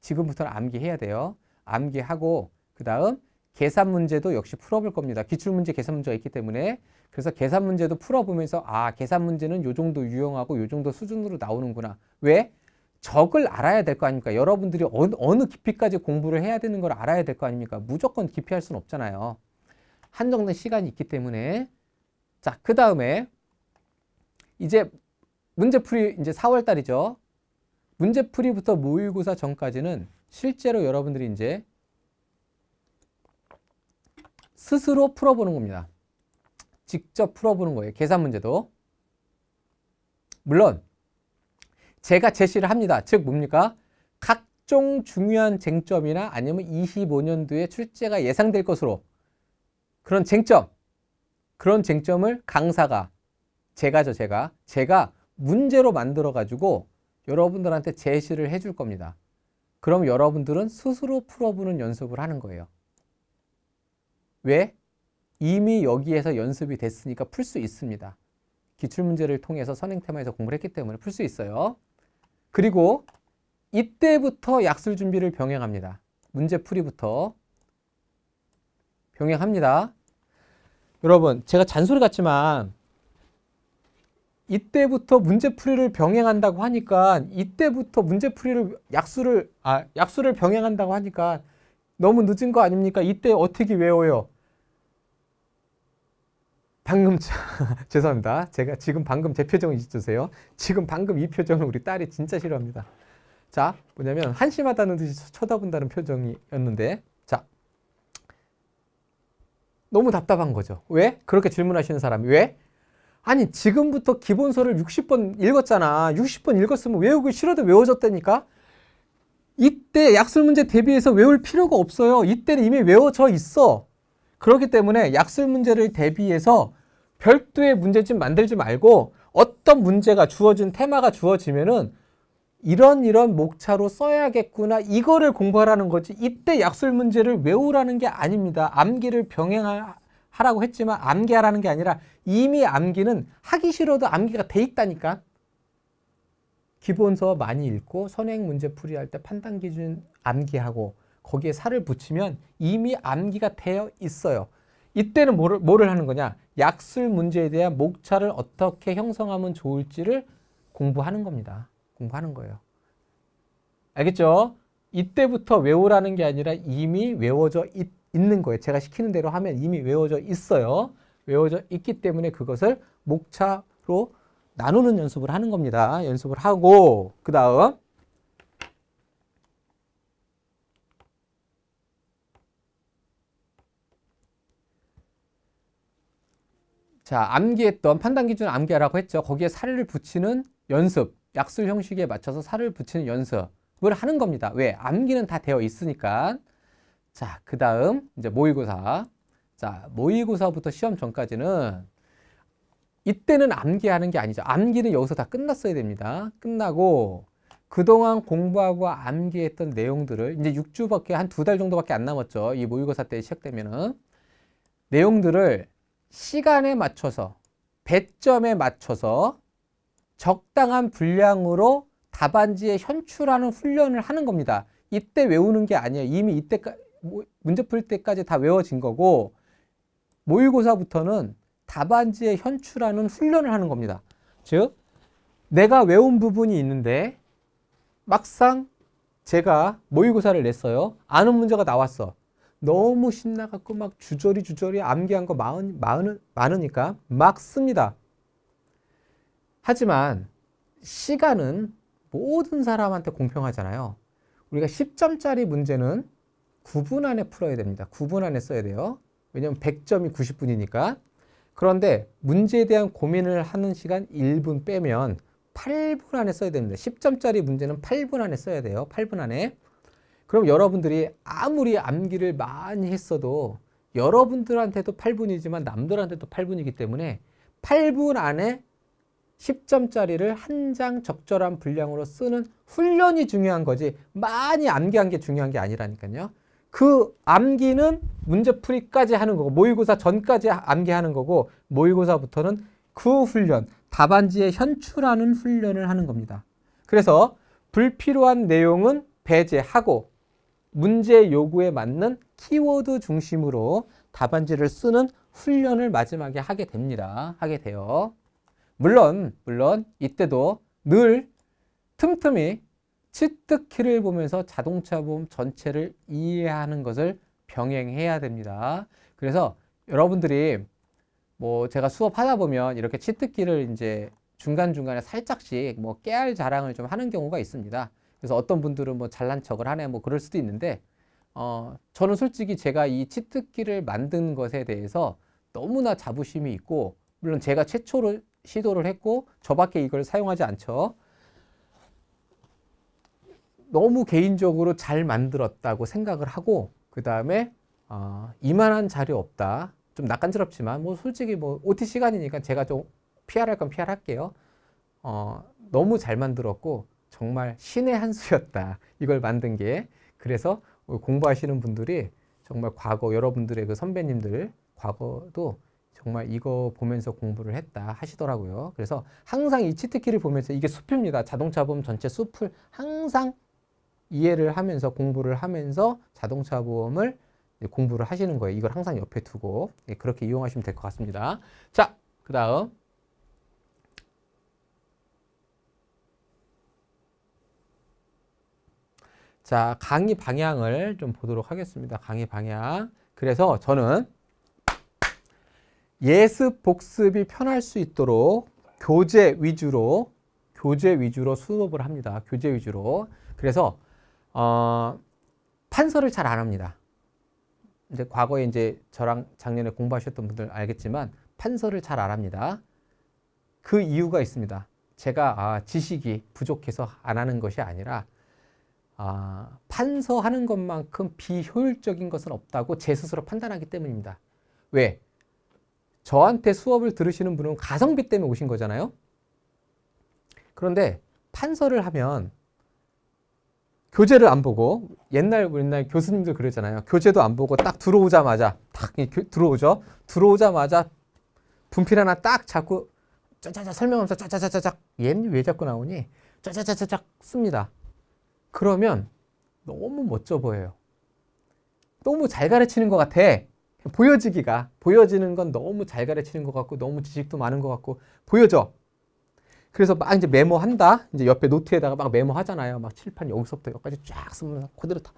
지금부터는 암기해야 돼요. 암기하고 그 다음 계산 문제도 역시 풀어볼 겁니다. 기출문제 계산 문제가 있기 때문에 그래서 계산 문제도 풀어보면서 아 계산 문제는 요 정도 유형하고 요 정도 수준으로 나오는구나. 왜? 적을 알아야 될 거 아닙니까? 여러분들이 어느, 어느 깊이까지 공부를 해야 되는 걸 알아야 될 거 아닙니까? 무조건 깊이 할 수는 없잖아요. 한정된 시간이 있기 때문에 자그 다음에 이제 문제풀이 이제 4월달이죠. 문제풀이부터 모의고사 전까지는 실제로 여러분들이 이제 스스로 풀어보는 겁니다. 직접 풀어보는 거예요. 계산 문제도. 물론 제가 제시를 합니다. 즉 뭡니까? 각종 중요한 쟁점이나 아니면 25년도에 출제가 예상될 것으로 그런 쟁점, 그런 쟁점을 강사가 제가죠 제가 제가 문제로 만들어 가지고 여러분들한테 제시를 해줄 겁니다. 그럼 여러분들은 스스로 풀어보는 연습을 하는 거예요. 왜? 이미 여기에서 연습이 됐으니까 풀 수 있습니다. 기출문제를 통해서 선행 테마에서 공부를 했기 때문에 풀 수 있어요. 그리고 이때부터 약술 준비를 병행합니다. 문제 풀이부터 병행합니다. 여러분 제가 잔소리 같지만 이때부터 문제풀이를 병행한다고 하니까 이때부터 문제풀이를 약수를 아 약수를 병행한다고 하니까 너무 늦은 거 아닙니까? 이때 어떻게 외워요? 방금 죄송합니다. 제가 지금 방금 제 표정 잊으세요. 지금 방금 이 표정을 우리 딸이 진짜 싫어합니다. 자, 뭐냐면 한심하다는 듯이 쳐다본다는 표정이었는데 자, 너무 답답한 거죠. 왜? 그렇게 질문하시는 사람이 왜? 아니 지금부터 기본서를 60번 읽었잖아. 60번 읽었으면 외우기 싫어도 외워졌다니까. 이때 약술 문제 대비해서 외울 필요가 없어요. 이때는 이미 외워져 있어. 그렇기 때문에 약술 문제를 대비해서 별도의 문제집 만들지 말고 어떤 문제가 주어진 테마가 주어지면은 이런 이런 목차로 써야겠구나 이거를 공부하라는 거지 이때 약술 문제를 외우라는 게 아닙니다. 암기를 병행하라고 했지만 암기하라는 게 아니라 이미 암기는 하기 싫어도 암기가 돼 있다니까. 기본서 많이 읽고 선행 문제 풀이할 때 판단 기준 암기하고 거기에 살을 붙이면 이미 암기가 되어 있어요. 이때는 뭐를, 뭐를 하는 거냐? 약술 문제에 대한 목차를 어떻게 형성하면 좋을지를 공부하는 겁니다. 공부하는 거예요. 알겠죠? 이때부터 외우라는 게 아니라 이미 외워져 있, 는 거예요. 제가 시키는 대로 하면 이미 외워져 있어요. 외워져 있기 때문에 그것을 목차로 나누는 연습을 하는 겁니다. 연습을 하고 그 다음 자, 암기했던 판단 기준 암기하라고 했죠. 거기에 살을 붙이는 연습, 약술 형식에 맞춰서 살을 붙이는 연습을 하는 겁니다. 왜? 암기는 다 되어 있으니까. 자, 그 다음 이제 모의고사. 자, 모의고사부터 시험 전까지는 이때는 암기하는 게 아니죠. 암기는 여기서 다 끝났어야 됩니다. 끝나고 그동안 공부하고 암기했던 내용들을 이제 6주밖에 한 두 달 정도밖에 안 남았죠. 이 모의고사 때 시작되면은 내용들을 시간에 맞춰서 배점에 맞춰서 적당한 분량으로 답안지에 현출하는 훈련을 하는 겁니다. 이때 외우는 게 아니에요. 이미 이때 뭐, 문제 풀 때까지 다 외워진 거고 모의고사부터는 답안지에 현출하는 훈련을 하는 겁니다. 즉 내가 외운 부분이 있는데 막상 제가 모의고사를 냈어요. 아는 문제가 나왔어. 너무 신나갖고 막 주저리 주저리 암기한 거 많은, 많은, 많으니까 막 씁니다. 하지만 시간은 모든 사람한테 공평하잖아요. 우리가 10점짜리 문제는 9분 안에 풀어야 됩니다. 9분 안에 써야 돼요. 왜냐하면 100점이 90분이니까. 그런데 문제에 대한 고민을 하는 시간 1분 빼면 8분 안에 써야 됩니다. 10점짜리 문제는 8분 안에 써야 돼요. 8분 안에. 그럼 여러분들이 아무리 암기를 많이 했어도 여러분들한테도 8분이지만 남들한테도 8분이기 때문에 8분 안에 10점짜리를 한 장 적절한 분량으로 쓰는 훈련이 중요한 거지 많이 암기한 게 중요한 게 아니라니까요. 그 암기는 문제풀이까지 하는 거고 모의고사 전까지 암기하는 거고 모의고사부터는 그 훈련, 답안지에 현출하는 훈련을 하는 겁니다. 그래서 불필요한 내용은 배제하고 문제 요구에 맞는 키워드 중심으로 답안지를 쓰는 훈련을 마지막에 하게 됩니다. 하게 돼요. 물론 물론 이때도 늘 틈틈이 치트키를 보면서 자동차 보험 전체를 이해하는 것을 병행해야 됩니다. 그래서 여러분들이 뭐 제가 수업하다 보면 이렇게 치트키를 이제 중간중간에 살짝씩 뭐 깨알 자랑을 좀 하는 경우가 있습니다. 그래서 어떤 분들은 뭐 잘난 척을 하네 뭐 그럴 수도 있는데 어, 저는 솔직히 제가 이 치트키를 만든 것에 대해서 너무나 자부심이 있고 물론 제가 최초로 시도를 했고 저밖에 이걸 사용하지 않죠. 너무 개인적으로 잘 만들었다고 생각을 하고 그 다음에 어, 이만한 자료 없다. 좀 낯간지럽지만 뭐 솔직히 뭐 OT 시간이니까 제가 좀 PR할 건 PR할게요. 어, 너무 잘 만들었고 정말 신의 한 수였다. 이걸 만든 게 그래서 공부하시는 분들이 정말 과거 여러분들의 그 선배님들 과거도 정말 이거 보면서 공부를 했다 하시더라고요. 그래서 항상 이 치트키를 보면서 이게 숲입니다. 자동차 보험 전체 숲을 항상 이해를 하면서 공부를 하면서 자동차 보험을 공부를 하시는 거예요. 이걸 항상 옆에 두고 예, 그렇게 이용하시면 될 것 같습니다. 자, 그 다음 자, 강의 방향을 좀 보도록 하겠습니다. 강의 방향. 그래서 저는 예습 복습이 편할 수 있도록 교재 위주로 교재 위주로 수업을 합니다. 교재 위주로. 그래서 어, 판서를 잘 안 합니다. 이제 과거에 이제 저랑 작년에 공부하셨던 분들 알겠지만 판서를 잘 안 합니다. 그 이유가 있습니다. 제가 아, 지식이 부족해서 안 하는 것이 아니라 아, 판서하는 것만큼 비효율적인 것은 없다고 제 스스로 판단하기 때문입니다. 왜? 저한테 수업을 들으시는 분은 가성비 때문에 오신 거잖아요. 그런데 판서를 하면 교재를 안 보고 옛날 옛날 교수님들 그러잖아요. 교재도 안 보고 딱 들어오자마자 딱 들어오죠. 들어오자마자 분필 하나 딱 잡고 짜자자 설명하면서 짜자자자작 얘는 왜 자꾸 나오니? 짜자자자작 씁니다. 그러면 너무 멋져 보여요. 너무 잘 가르치는 것 같아. 보여지기가 보여지는 건 너무 잘 가르치는 것 같고 너무 지식도 많은 것 같고 보여져. 그래서 막 이제 메모한다. 이제 옆에 노트에다가 막 메모하잖아요. 막 칠판 여기서부터 여기까지 쫙 쓰면 그대로 다.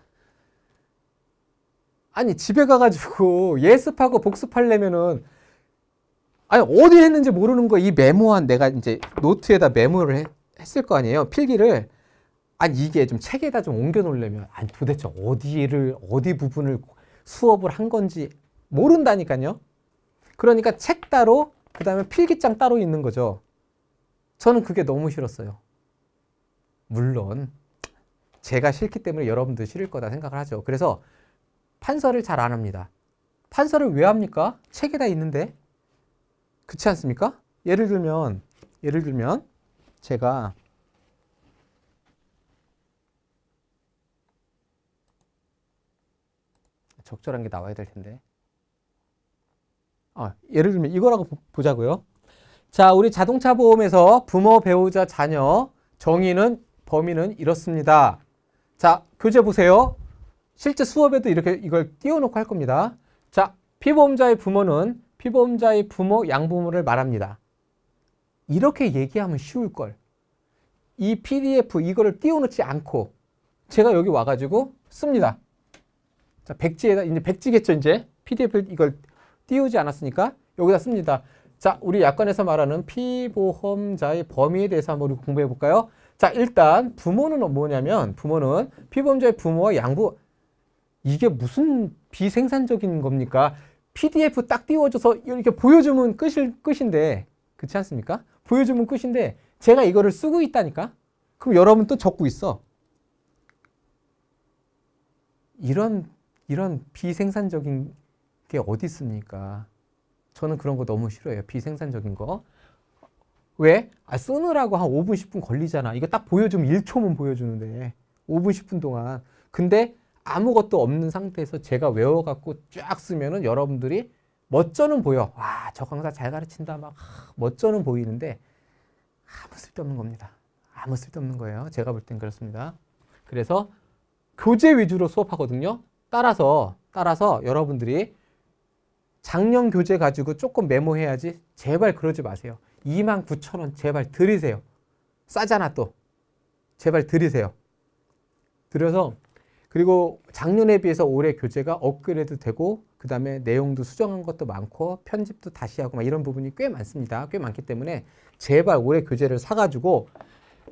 아니 집에 가가지고 예습하고 복습하려면은 아니 어디 했는지 모르는 거 이 메모한 내가 이제 노트에다 메모를 해, 했을 거 아니에요. 필기를 아니 이게 좀 책에다 좀 옮겨 놓으려면 아니 도대체 어디를 어디 부분을 수업을 한 건지 모른다니까요. 그러니까 책 따로 그다음에 필기장 따로 있는 거죠. 저는 그게 너무 싫었어요. 물론 제가 싫기 때문에 여러분도 싫을 거다 생각을 하죠. 그래서 판서를 잘 안 합니다. 판서를 왜 합니까? 책에다 있는데. 그렇지 않습니까? 예를 들면 예를 들면 제가 적절한 게 나와야 될 텐데. 아, 예를 들면 이거라고 보자고요. 자, 우리 자동차 보험에서 부모, 배우자, 자녀 정의는 범위는 이렇습니다. 자, 교재 보세요. 실제 수업에도 이렇게 이걸 띄워놓고 할 겁니다. 자, 피보험자의 부모는 피보험자의 부모, 양부모를 말합니다. 이렇게 얘기하면 쉬울 걸. 이 PDF 이거를 띄워놓지 않고 제가 여기 와가지고 씁니다. 자, 백지에다 이제 백지겠죠, 이제. PDF 이걸 띄우지 않았으니까 여기다 씁니다. 자, 우리 약관에서 말하는 피보험자의 범위에 대해서 한번 공부해 볼까요? 자, 일단 부모는 뭐냐면 부모는 피보험자의 부모와 양부 이게 무슨 비생산적인 겁니까? PDF 딱 띄워줘서 이렇게 보여주면 끝일, 끝인데 그렇지 않습니까? 보여주면 끝인데 제가 이거를 쓰고 있다니까? 그럼 여러분 또 적고 있어. 이런 이런 비생산적인 게 어디 있습니까? 저는 그런 거 너무 싫어요. 비생산적인 거. 왜? 아, 쓰느라고 한 5분, 10분 걸리잖아. 이거 딱 보여주면 1초면 보여주는데. 5분, 10분 동안. 근데 아무것도 없는 상태에서 제가 외워갖고 쫙 쓰면은 여러분들이 멋져는 보여. 와, 저 강사 잘 가르친다. 막, 하, 멋져는 보이는데 아무 쓸데없는 겁니다. 아무 쓸데없는 거예요. 제가 볼 땐 그렇습니다. 그래서 교재 위주로 수업하거든요. 따라서 따라서 여러분들이 작년 교재 가지고 조금 메모해야지 제발 그러지 마세요. 2 9 0 0 0원 제발 드리세요 싸잖아 또. 제발 드리세요드려서 그리고 작년에 비해서 올해 교재가 업그레이드 되고 그 다음에 내용도 수정한 것도 많고 편집도 다시 하고 막 이런 부분이 꽤 많습니다. 꽤 많기 때문에 제발 올해 교재를 사가지고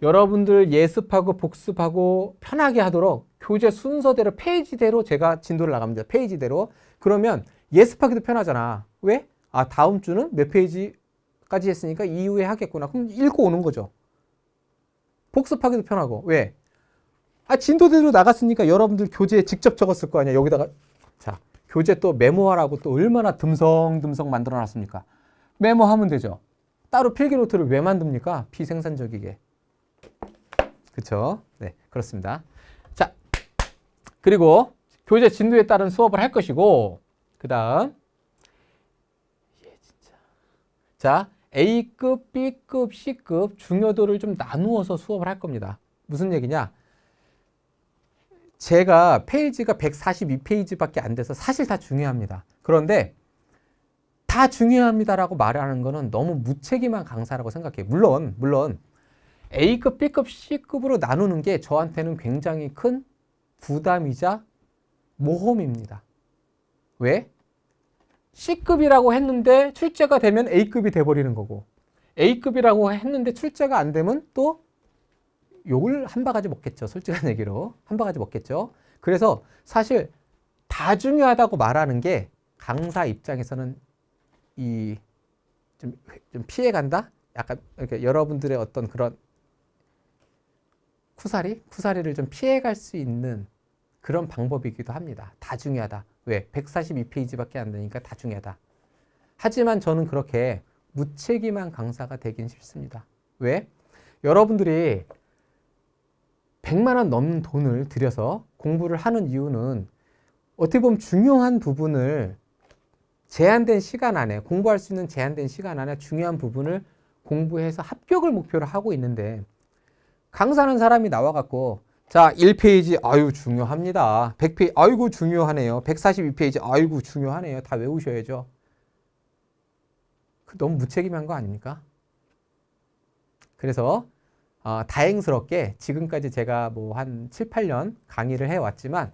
여러분들 예습하고 복습하고 편하게 하도록 교재 순서대로 페이지대로 제가 진도를 나갑니다. 페이지대로. 그러면 예습하기도 편하잖아. 왜? 아 다음 주는 몇 페이지까지 했으니까 이후에 하겠구나. 그럼 읽고 오는 거죠. 복습하기도 편하고. 왜? 아 진도대로 나갔으니까 여러분들 교재에 직접 적었을 거 아니야. 여기다가 자 교재 또 메모하라고 또 얼마나 듬성듬성 만들어놨습니까? 메모하면 되죠. 따로 필기노트를 왜 만듭니까? 비생산적이게. 그렇죠? 네, 그렇습니다. 자, 그리고 교재 진도에 따른 수업을 할 것이고 그 다음 예, 진짜. 자, A급, B급, C급 중요도를 좀 나누어서 수업을 할 겁니다. 무슨 얘기냐? 제가 페이지가 142페이지밖에 안 돼서 사실 다 중요합니다. 그런데 다 중요합니다라고 말하는 거는 너무 무책임한 강사라고 생각해요. 물론, 물론 A급, B급, C급으로 나누는 게 저한테는 굉장히 큰 부담이자 모험입니다. 왜? C급이라고 했는데 출제가 되면 A급이 돼버리는 거고 A급이라고 했는데 출제가 안 되면 또 욕을 한 바가지 먹겠죠. 솔직한 얘기로. 한 바가지 먹겠죠. 그래서 사실 다 중요하다고 말하는 게 강사 입장에서는 이 좀 피해간다? 약간 이렇게 여러분들의 어떤 그런 쿠사리, 쿠사리를 좀 피해갈 수 있는 그런 방법이기도 합니다. 다 중요하다. 왜? 142페이지밖에 안 되니까 다 중요하다. 하지만 저는 그렇게 무책임한 강사가 되긴 싫습니다. 왜? 여러분들이 100만 원 넘는 돈을 들여서 공부를 하는 이유는 어떻게 보면 중요한 부분을 제한된 시간 안에 공부할 수 있는 제한된 시간 안에 중요한 부분을 공부해서 합격을 목표로 하고 있는데 강사는 하 사람이 나와갖고 자 1페이지 아유 중요합니다. 100페이지 아이고 중요하네요. 142페이지 아이고 중요하네요. 다 외우셔야죠. 그 너무 무책임한 거 아닙니까? 그래서 아, 다행스럽게 지금까지 제가 뭐 한 7, 8년 강의를 해왔지만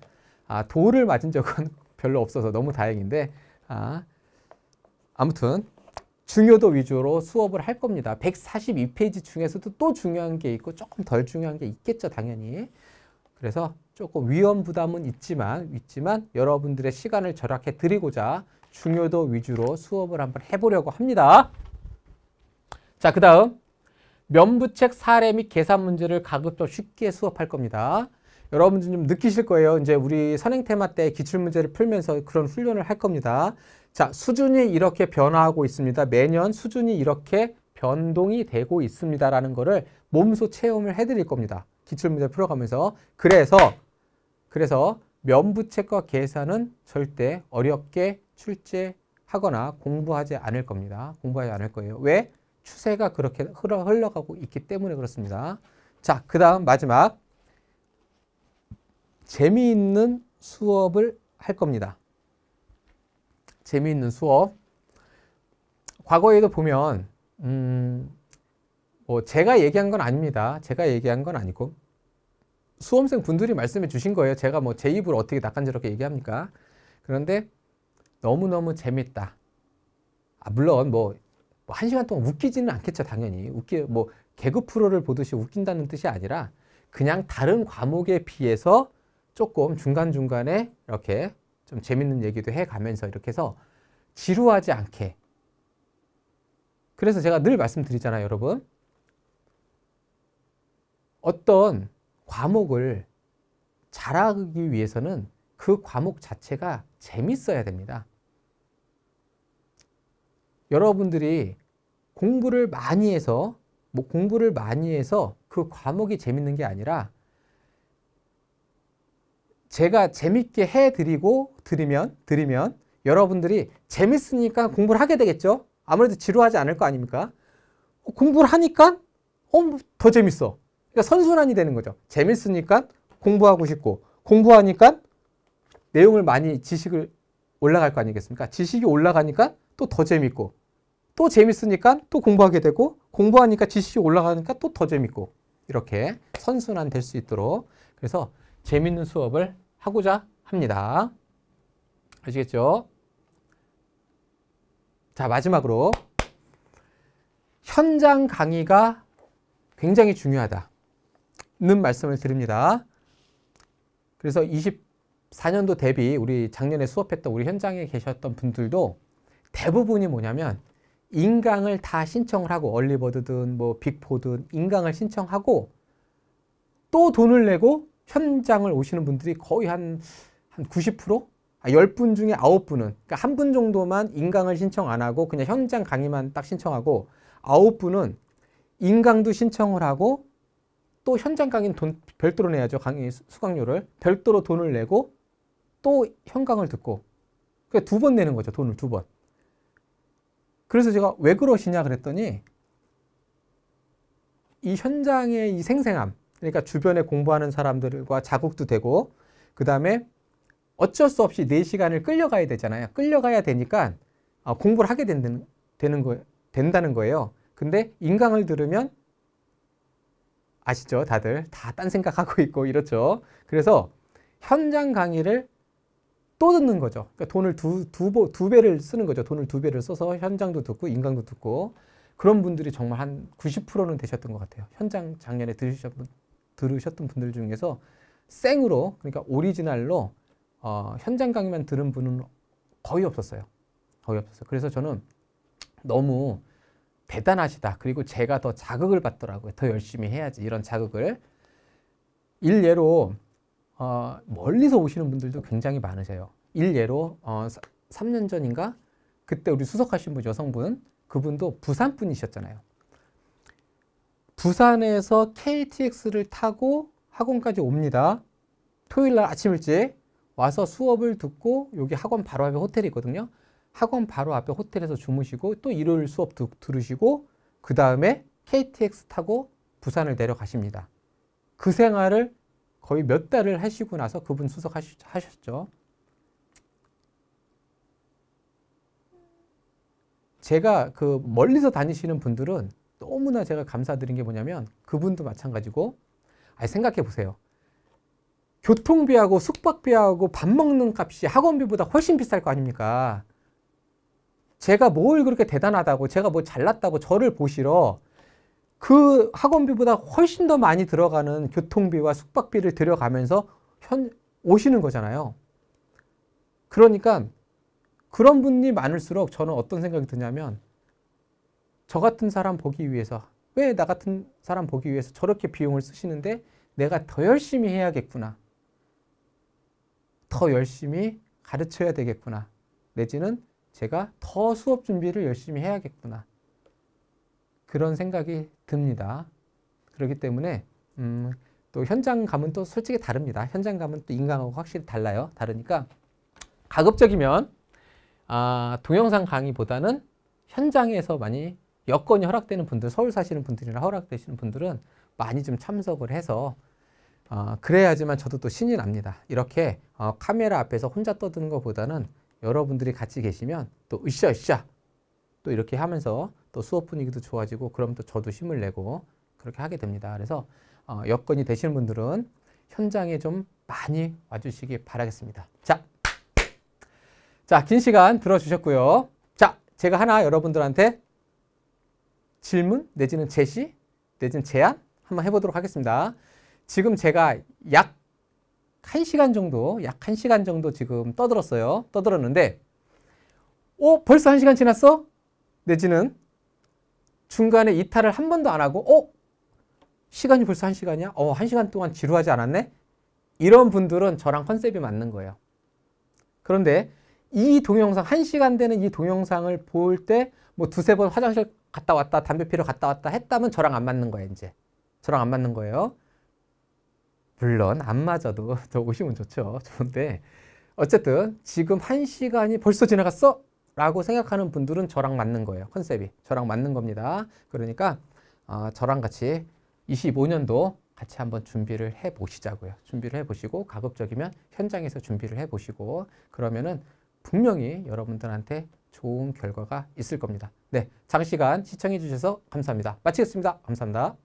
아, 도를 맞은 적은 별로 없어서 너무 다행인데 아, 아무튼 중요도 위주로 수업을 할 겁니다. 142페이지 중에서도 또 중요한 게 있고 조금 덜 중요한 게 있겠죠, 당연히. 그래서 조금 위험 부담은 있지만 있지만 여러분들의 시간을 절약해 드리고자 중요도 위주로 수업을 한번 해보려고 합니다. 자, 그 다음 면부책 사례 및 계산 문제를 가급적 쉽게 수업할 겁니다. 여러분들 좀 느끼실 거예요. 이제 우리 선행 테마 때 기출문제를 풀면서 그런 훈련을 할 겁니다. 자, 수준이 이렇게 변화하고 있습니다. 매년 수준이 이렇게 변동이 되고 있습니다라는 거를 몸소 체험을 해드릴 겁니다. 기출문제 풀어가면서. 그래서, 그래서 면부책과 계산은 절대 어렵게 출제하거나 공부하지 않을 겁니다. 공부하지 않을 거예요. 왜? 추세가 그렇게 흘러, 흘러가고 있기 때문에 그렇습니다. 자, 그 다음 마지막. 재미있는 수업을 할 겁니다. 재미있는 수업. 과거에도 보면 음, 뭐 제가 얘기한 건 아닙니다. 제가 얘기한 건 아니고 수험생 분들이 말씀해 주신 거예요. 제가 뭐 제 입으로 어떻게 낯간지럽게 얘기합니까? 그런데 너무너무 재밌다. 아, 물론 뭐, 뭐, 한 시간 동안 웃기지는 않겠죠, 당연히. 웃기, 뭐, 개그 프로를 보듯이 웃긴다는 뜻이 아니라 그냥 다른 과목에 비해서 조금 중간중간에 이렇게 좀 재밌는 얘기도 해가면서 이렇게 해서 지루하지 않게 그래서 제가 늘 말씀드리잖아요 여러분 어떤 과목을 잘하기 위해서는 그 과목 자체가 재밌어야 됩니다. 여러분들이 공부를 많이 해서 뭐 공부를 많이 해서 그 과목이 재밌는 게 아니라 제가 재밌게 해드리고 드리면 드리면 여러분들이 재밌으니까 공부를 하게 되겠죠. 아무래도 지루하지 않을 거 아닙니까? 어, 공부를 하니까 어, 뭐 더 재밌어. 그러니까 선순환이 되는 거죠. 재밌으니까 공부하고 싶고 공부하니까 내용을 많이 지식을 올라갈 거 아니겠습니까? 지식이 올라가니까 또 더 재밌고 또 재밌으니까 또 공부하게 되고 공부하니까 지식이 올라가니까 또 더 재밌고 이렇게 선순환 될 수 있도록 그래서 재밌는 수업을 하고자 합니다. 아시겠죠? 자, 마지막으로 현장 강의가 굉장히 중요하다는 말씀을 드립니다. 그래서 24년도 대비 우리 작년에 수업했던 우리 현장에 계셨던 분들도 대부분이 뭐냐면 인강을 다 신청을 하고 얼리버드든 뭐 빅포든 인강을 신청하고 또 돈을 내고 현장을 오시는 분들이 거의 한, 한 90%? 아, 10분 중에 9분은, 그러니까 한 분 정도만 인강을 신청 안 하고 그냥 현장 강의만 딱 신청하고 9분은 인강도 신청을 하고 또 현장 강의는 돈 별도로 내야죠. 강의 수강료를. 별도로 돈을 내고 또 현강을 듣고. 그러니까 두번 내는 거죠. 돈을 두 번. 그래서 제가 왜 그러시냐 그랬더니 이 현장의 이 생생함, 그러니까 주변에 공부하는 사람들과 자극도 되고 그 다음에 어쩔 수 없이 4시간을 끌려가야 되잖아요. 끌려가야 되니까 아, 공부를 하게 된다는, 되는 거, 된다는 거예요. 근데 인강을 들으면 아시죠? 다들 다 딴 생각하고 있고 이렇죠. 그래서 현장 강의를 또 듣는 거죠. 그러니까 돈을 두, 두, 두 배를 쓰는 거죠. 돈을 두 배를 써서 현장도 듣고 인강도 듣고 그런 분들이 정말 한 90%는 되셨던 것 같아요. 현장 작년에 들으셨던 분 들으셨던 분들 중에서 생으로 그러니까 오리지널로 어, 현장 강의만 들은 분은 거의 없었어요. 거의 없었어요. 그래서 저는 너무 대단하시다. 그리고 제가 더 자극을 받더라고요. 더 열심히 해야지 이런 자극을 일례로 어, 멀리서 오시는 분들도 굉장히 많으세요. 일례로 어, 3년 전인가 그때 우리 수석하신 분 여성분 그분도 부산 분이셨잖아요. 부산에서 KTX를 타고 학원까지 옵니다. 토요일 날 아침 일찍 와서 수업을 듣고 여기 학원 바로 앞에 호텔이 있거든요. 학원 바로 앞에 호텔에서 주무시고 또 일요일 수업 두, 들으시고 그 다음에 KTX 타고 부산을 내려가십니다. 그 생활을 거의 몇 달을 하시고 나서 그분 수석하셨죠. 제가 그 멀리서 다니시는 분들은 너무나 제가 감사드린 게 뭐냐면 그분도 마찬가지고 아 생각해 보세요. 교통비하고 숙박비하고 밥 먹는 값이 학원비보다 훨씬 비쌀 거 아닙니까? 제가 뭘 그렇게 대단하다고 제가 뭐 잘났다고 저를 보시러 그 학원비보다 훨씬 더 많이 들어가는 교통비와 숙박비를 들여가면서 현, 오시는 거잖아요. 그러니까 그런 분이 많을수록 저는 어떤 생각이 드냐면 저 같은 사람 보기 위해서 왜 나 같은 사람 보기 위해서 저렇게 비용을 쓰시는데 내가 더 열심히 해야겠구나. 더 열심히 가르쳐야 되겠구나. 내지는 제가 더 수업 준비를 열심히 해야겠구나. 그런 생각이 듭니다. 그렇기 때문에 음, 또 현장 감은 또 솔직히 다릅니다. 현장 감은 또인간하고 확실히 달라요. 다르니까 가급적이면 아, 동영상 강의보다는 현장에서 많이 여건이 허락되는 분들, 서울 사시는 분들이나 허락되시는 분들은 많이 좀 참석을 해서 어, 그래야지만 저도 또 신이 납니다. 이렇게 어, 카메라 앞에서 혼자 떠드는 것보다는 여러분들이 같이 계시면 또 으쌰 으쌰 또 이렇게 하면서 또 수업 분위기도 좋아지고 그럼 또 저도 힘을 내고 그렇게 하게 됩니다. 그래서 어, 여건이 되시는 분들은 현장에 좀 많이 와주시기 바라겠습니다. 자, 자, 긴 시간 들어주셨고요. 자, 제가 하나 여러분들한테 질문 내지는 제시 내지는 제안 한번 해보도록 하겠습니다. 지금 제가 약 1시간 정도, 약 1시간 정도 지금 떠들었어요. 떠들었는데 어? 벌써 1시간 지났어? 내지는 중간에 이탈을 한 번도 안 하고 어? 시간이 벌써 1시간이야? 어, 1시간 동안 지루하지 않았네? 이런 분들은 저랑 컨셉이 맞는 거예요. 그런데 이 동영상, 1시간 되는 이 동영상을 볼 때 뭐 두세 번 화장실 갔다 왔다 담배 피러 갔다 왔다 했다면 저랑 안 맞는 거예요 이제 저랑 안 맞는 거예요 물론 안 맞아도 더 오시면 좋죠 좋은데 어쨌든 지금 한 시간이 벌써 지나갔어 라고 생각하는 분들은 저랑 맞는 거예요 컨셉이 저랑 맞는 겁니다 그러니까 어, 저랑 같이 25년도 같이 한번 준비를 해 보시자고요 준비를 해 보시고 가급적이면 현장에서 준비를 해 보시고 그러면은 분명히 여러분들한테 좋은 결과가 있을 겁니다. 네, 장시간 시청해 주셔서 감사합니다. 마치겠습니다. 감사합니다.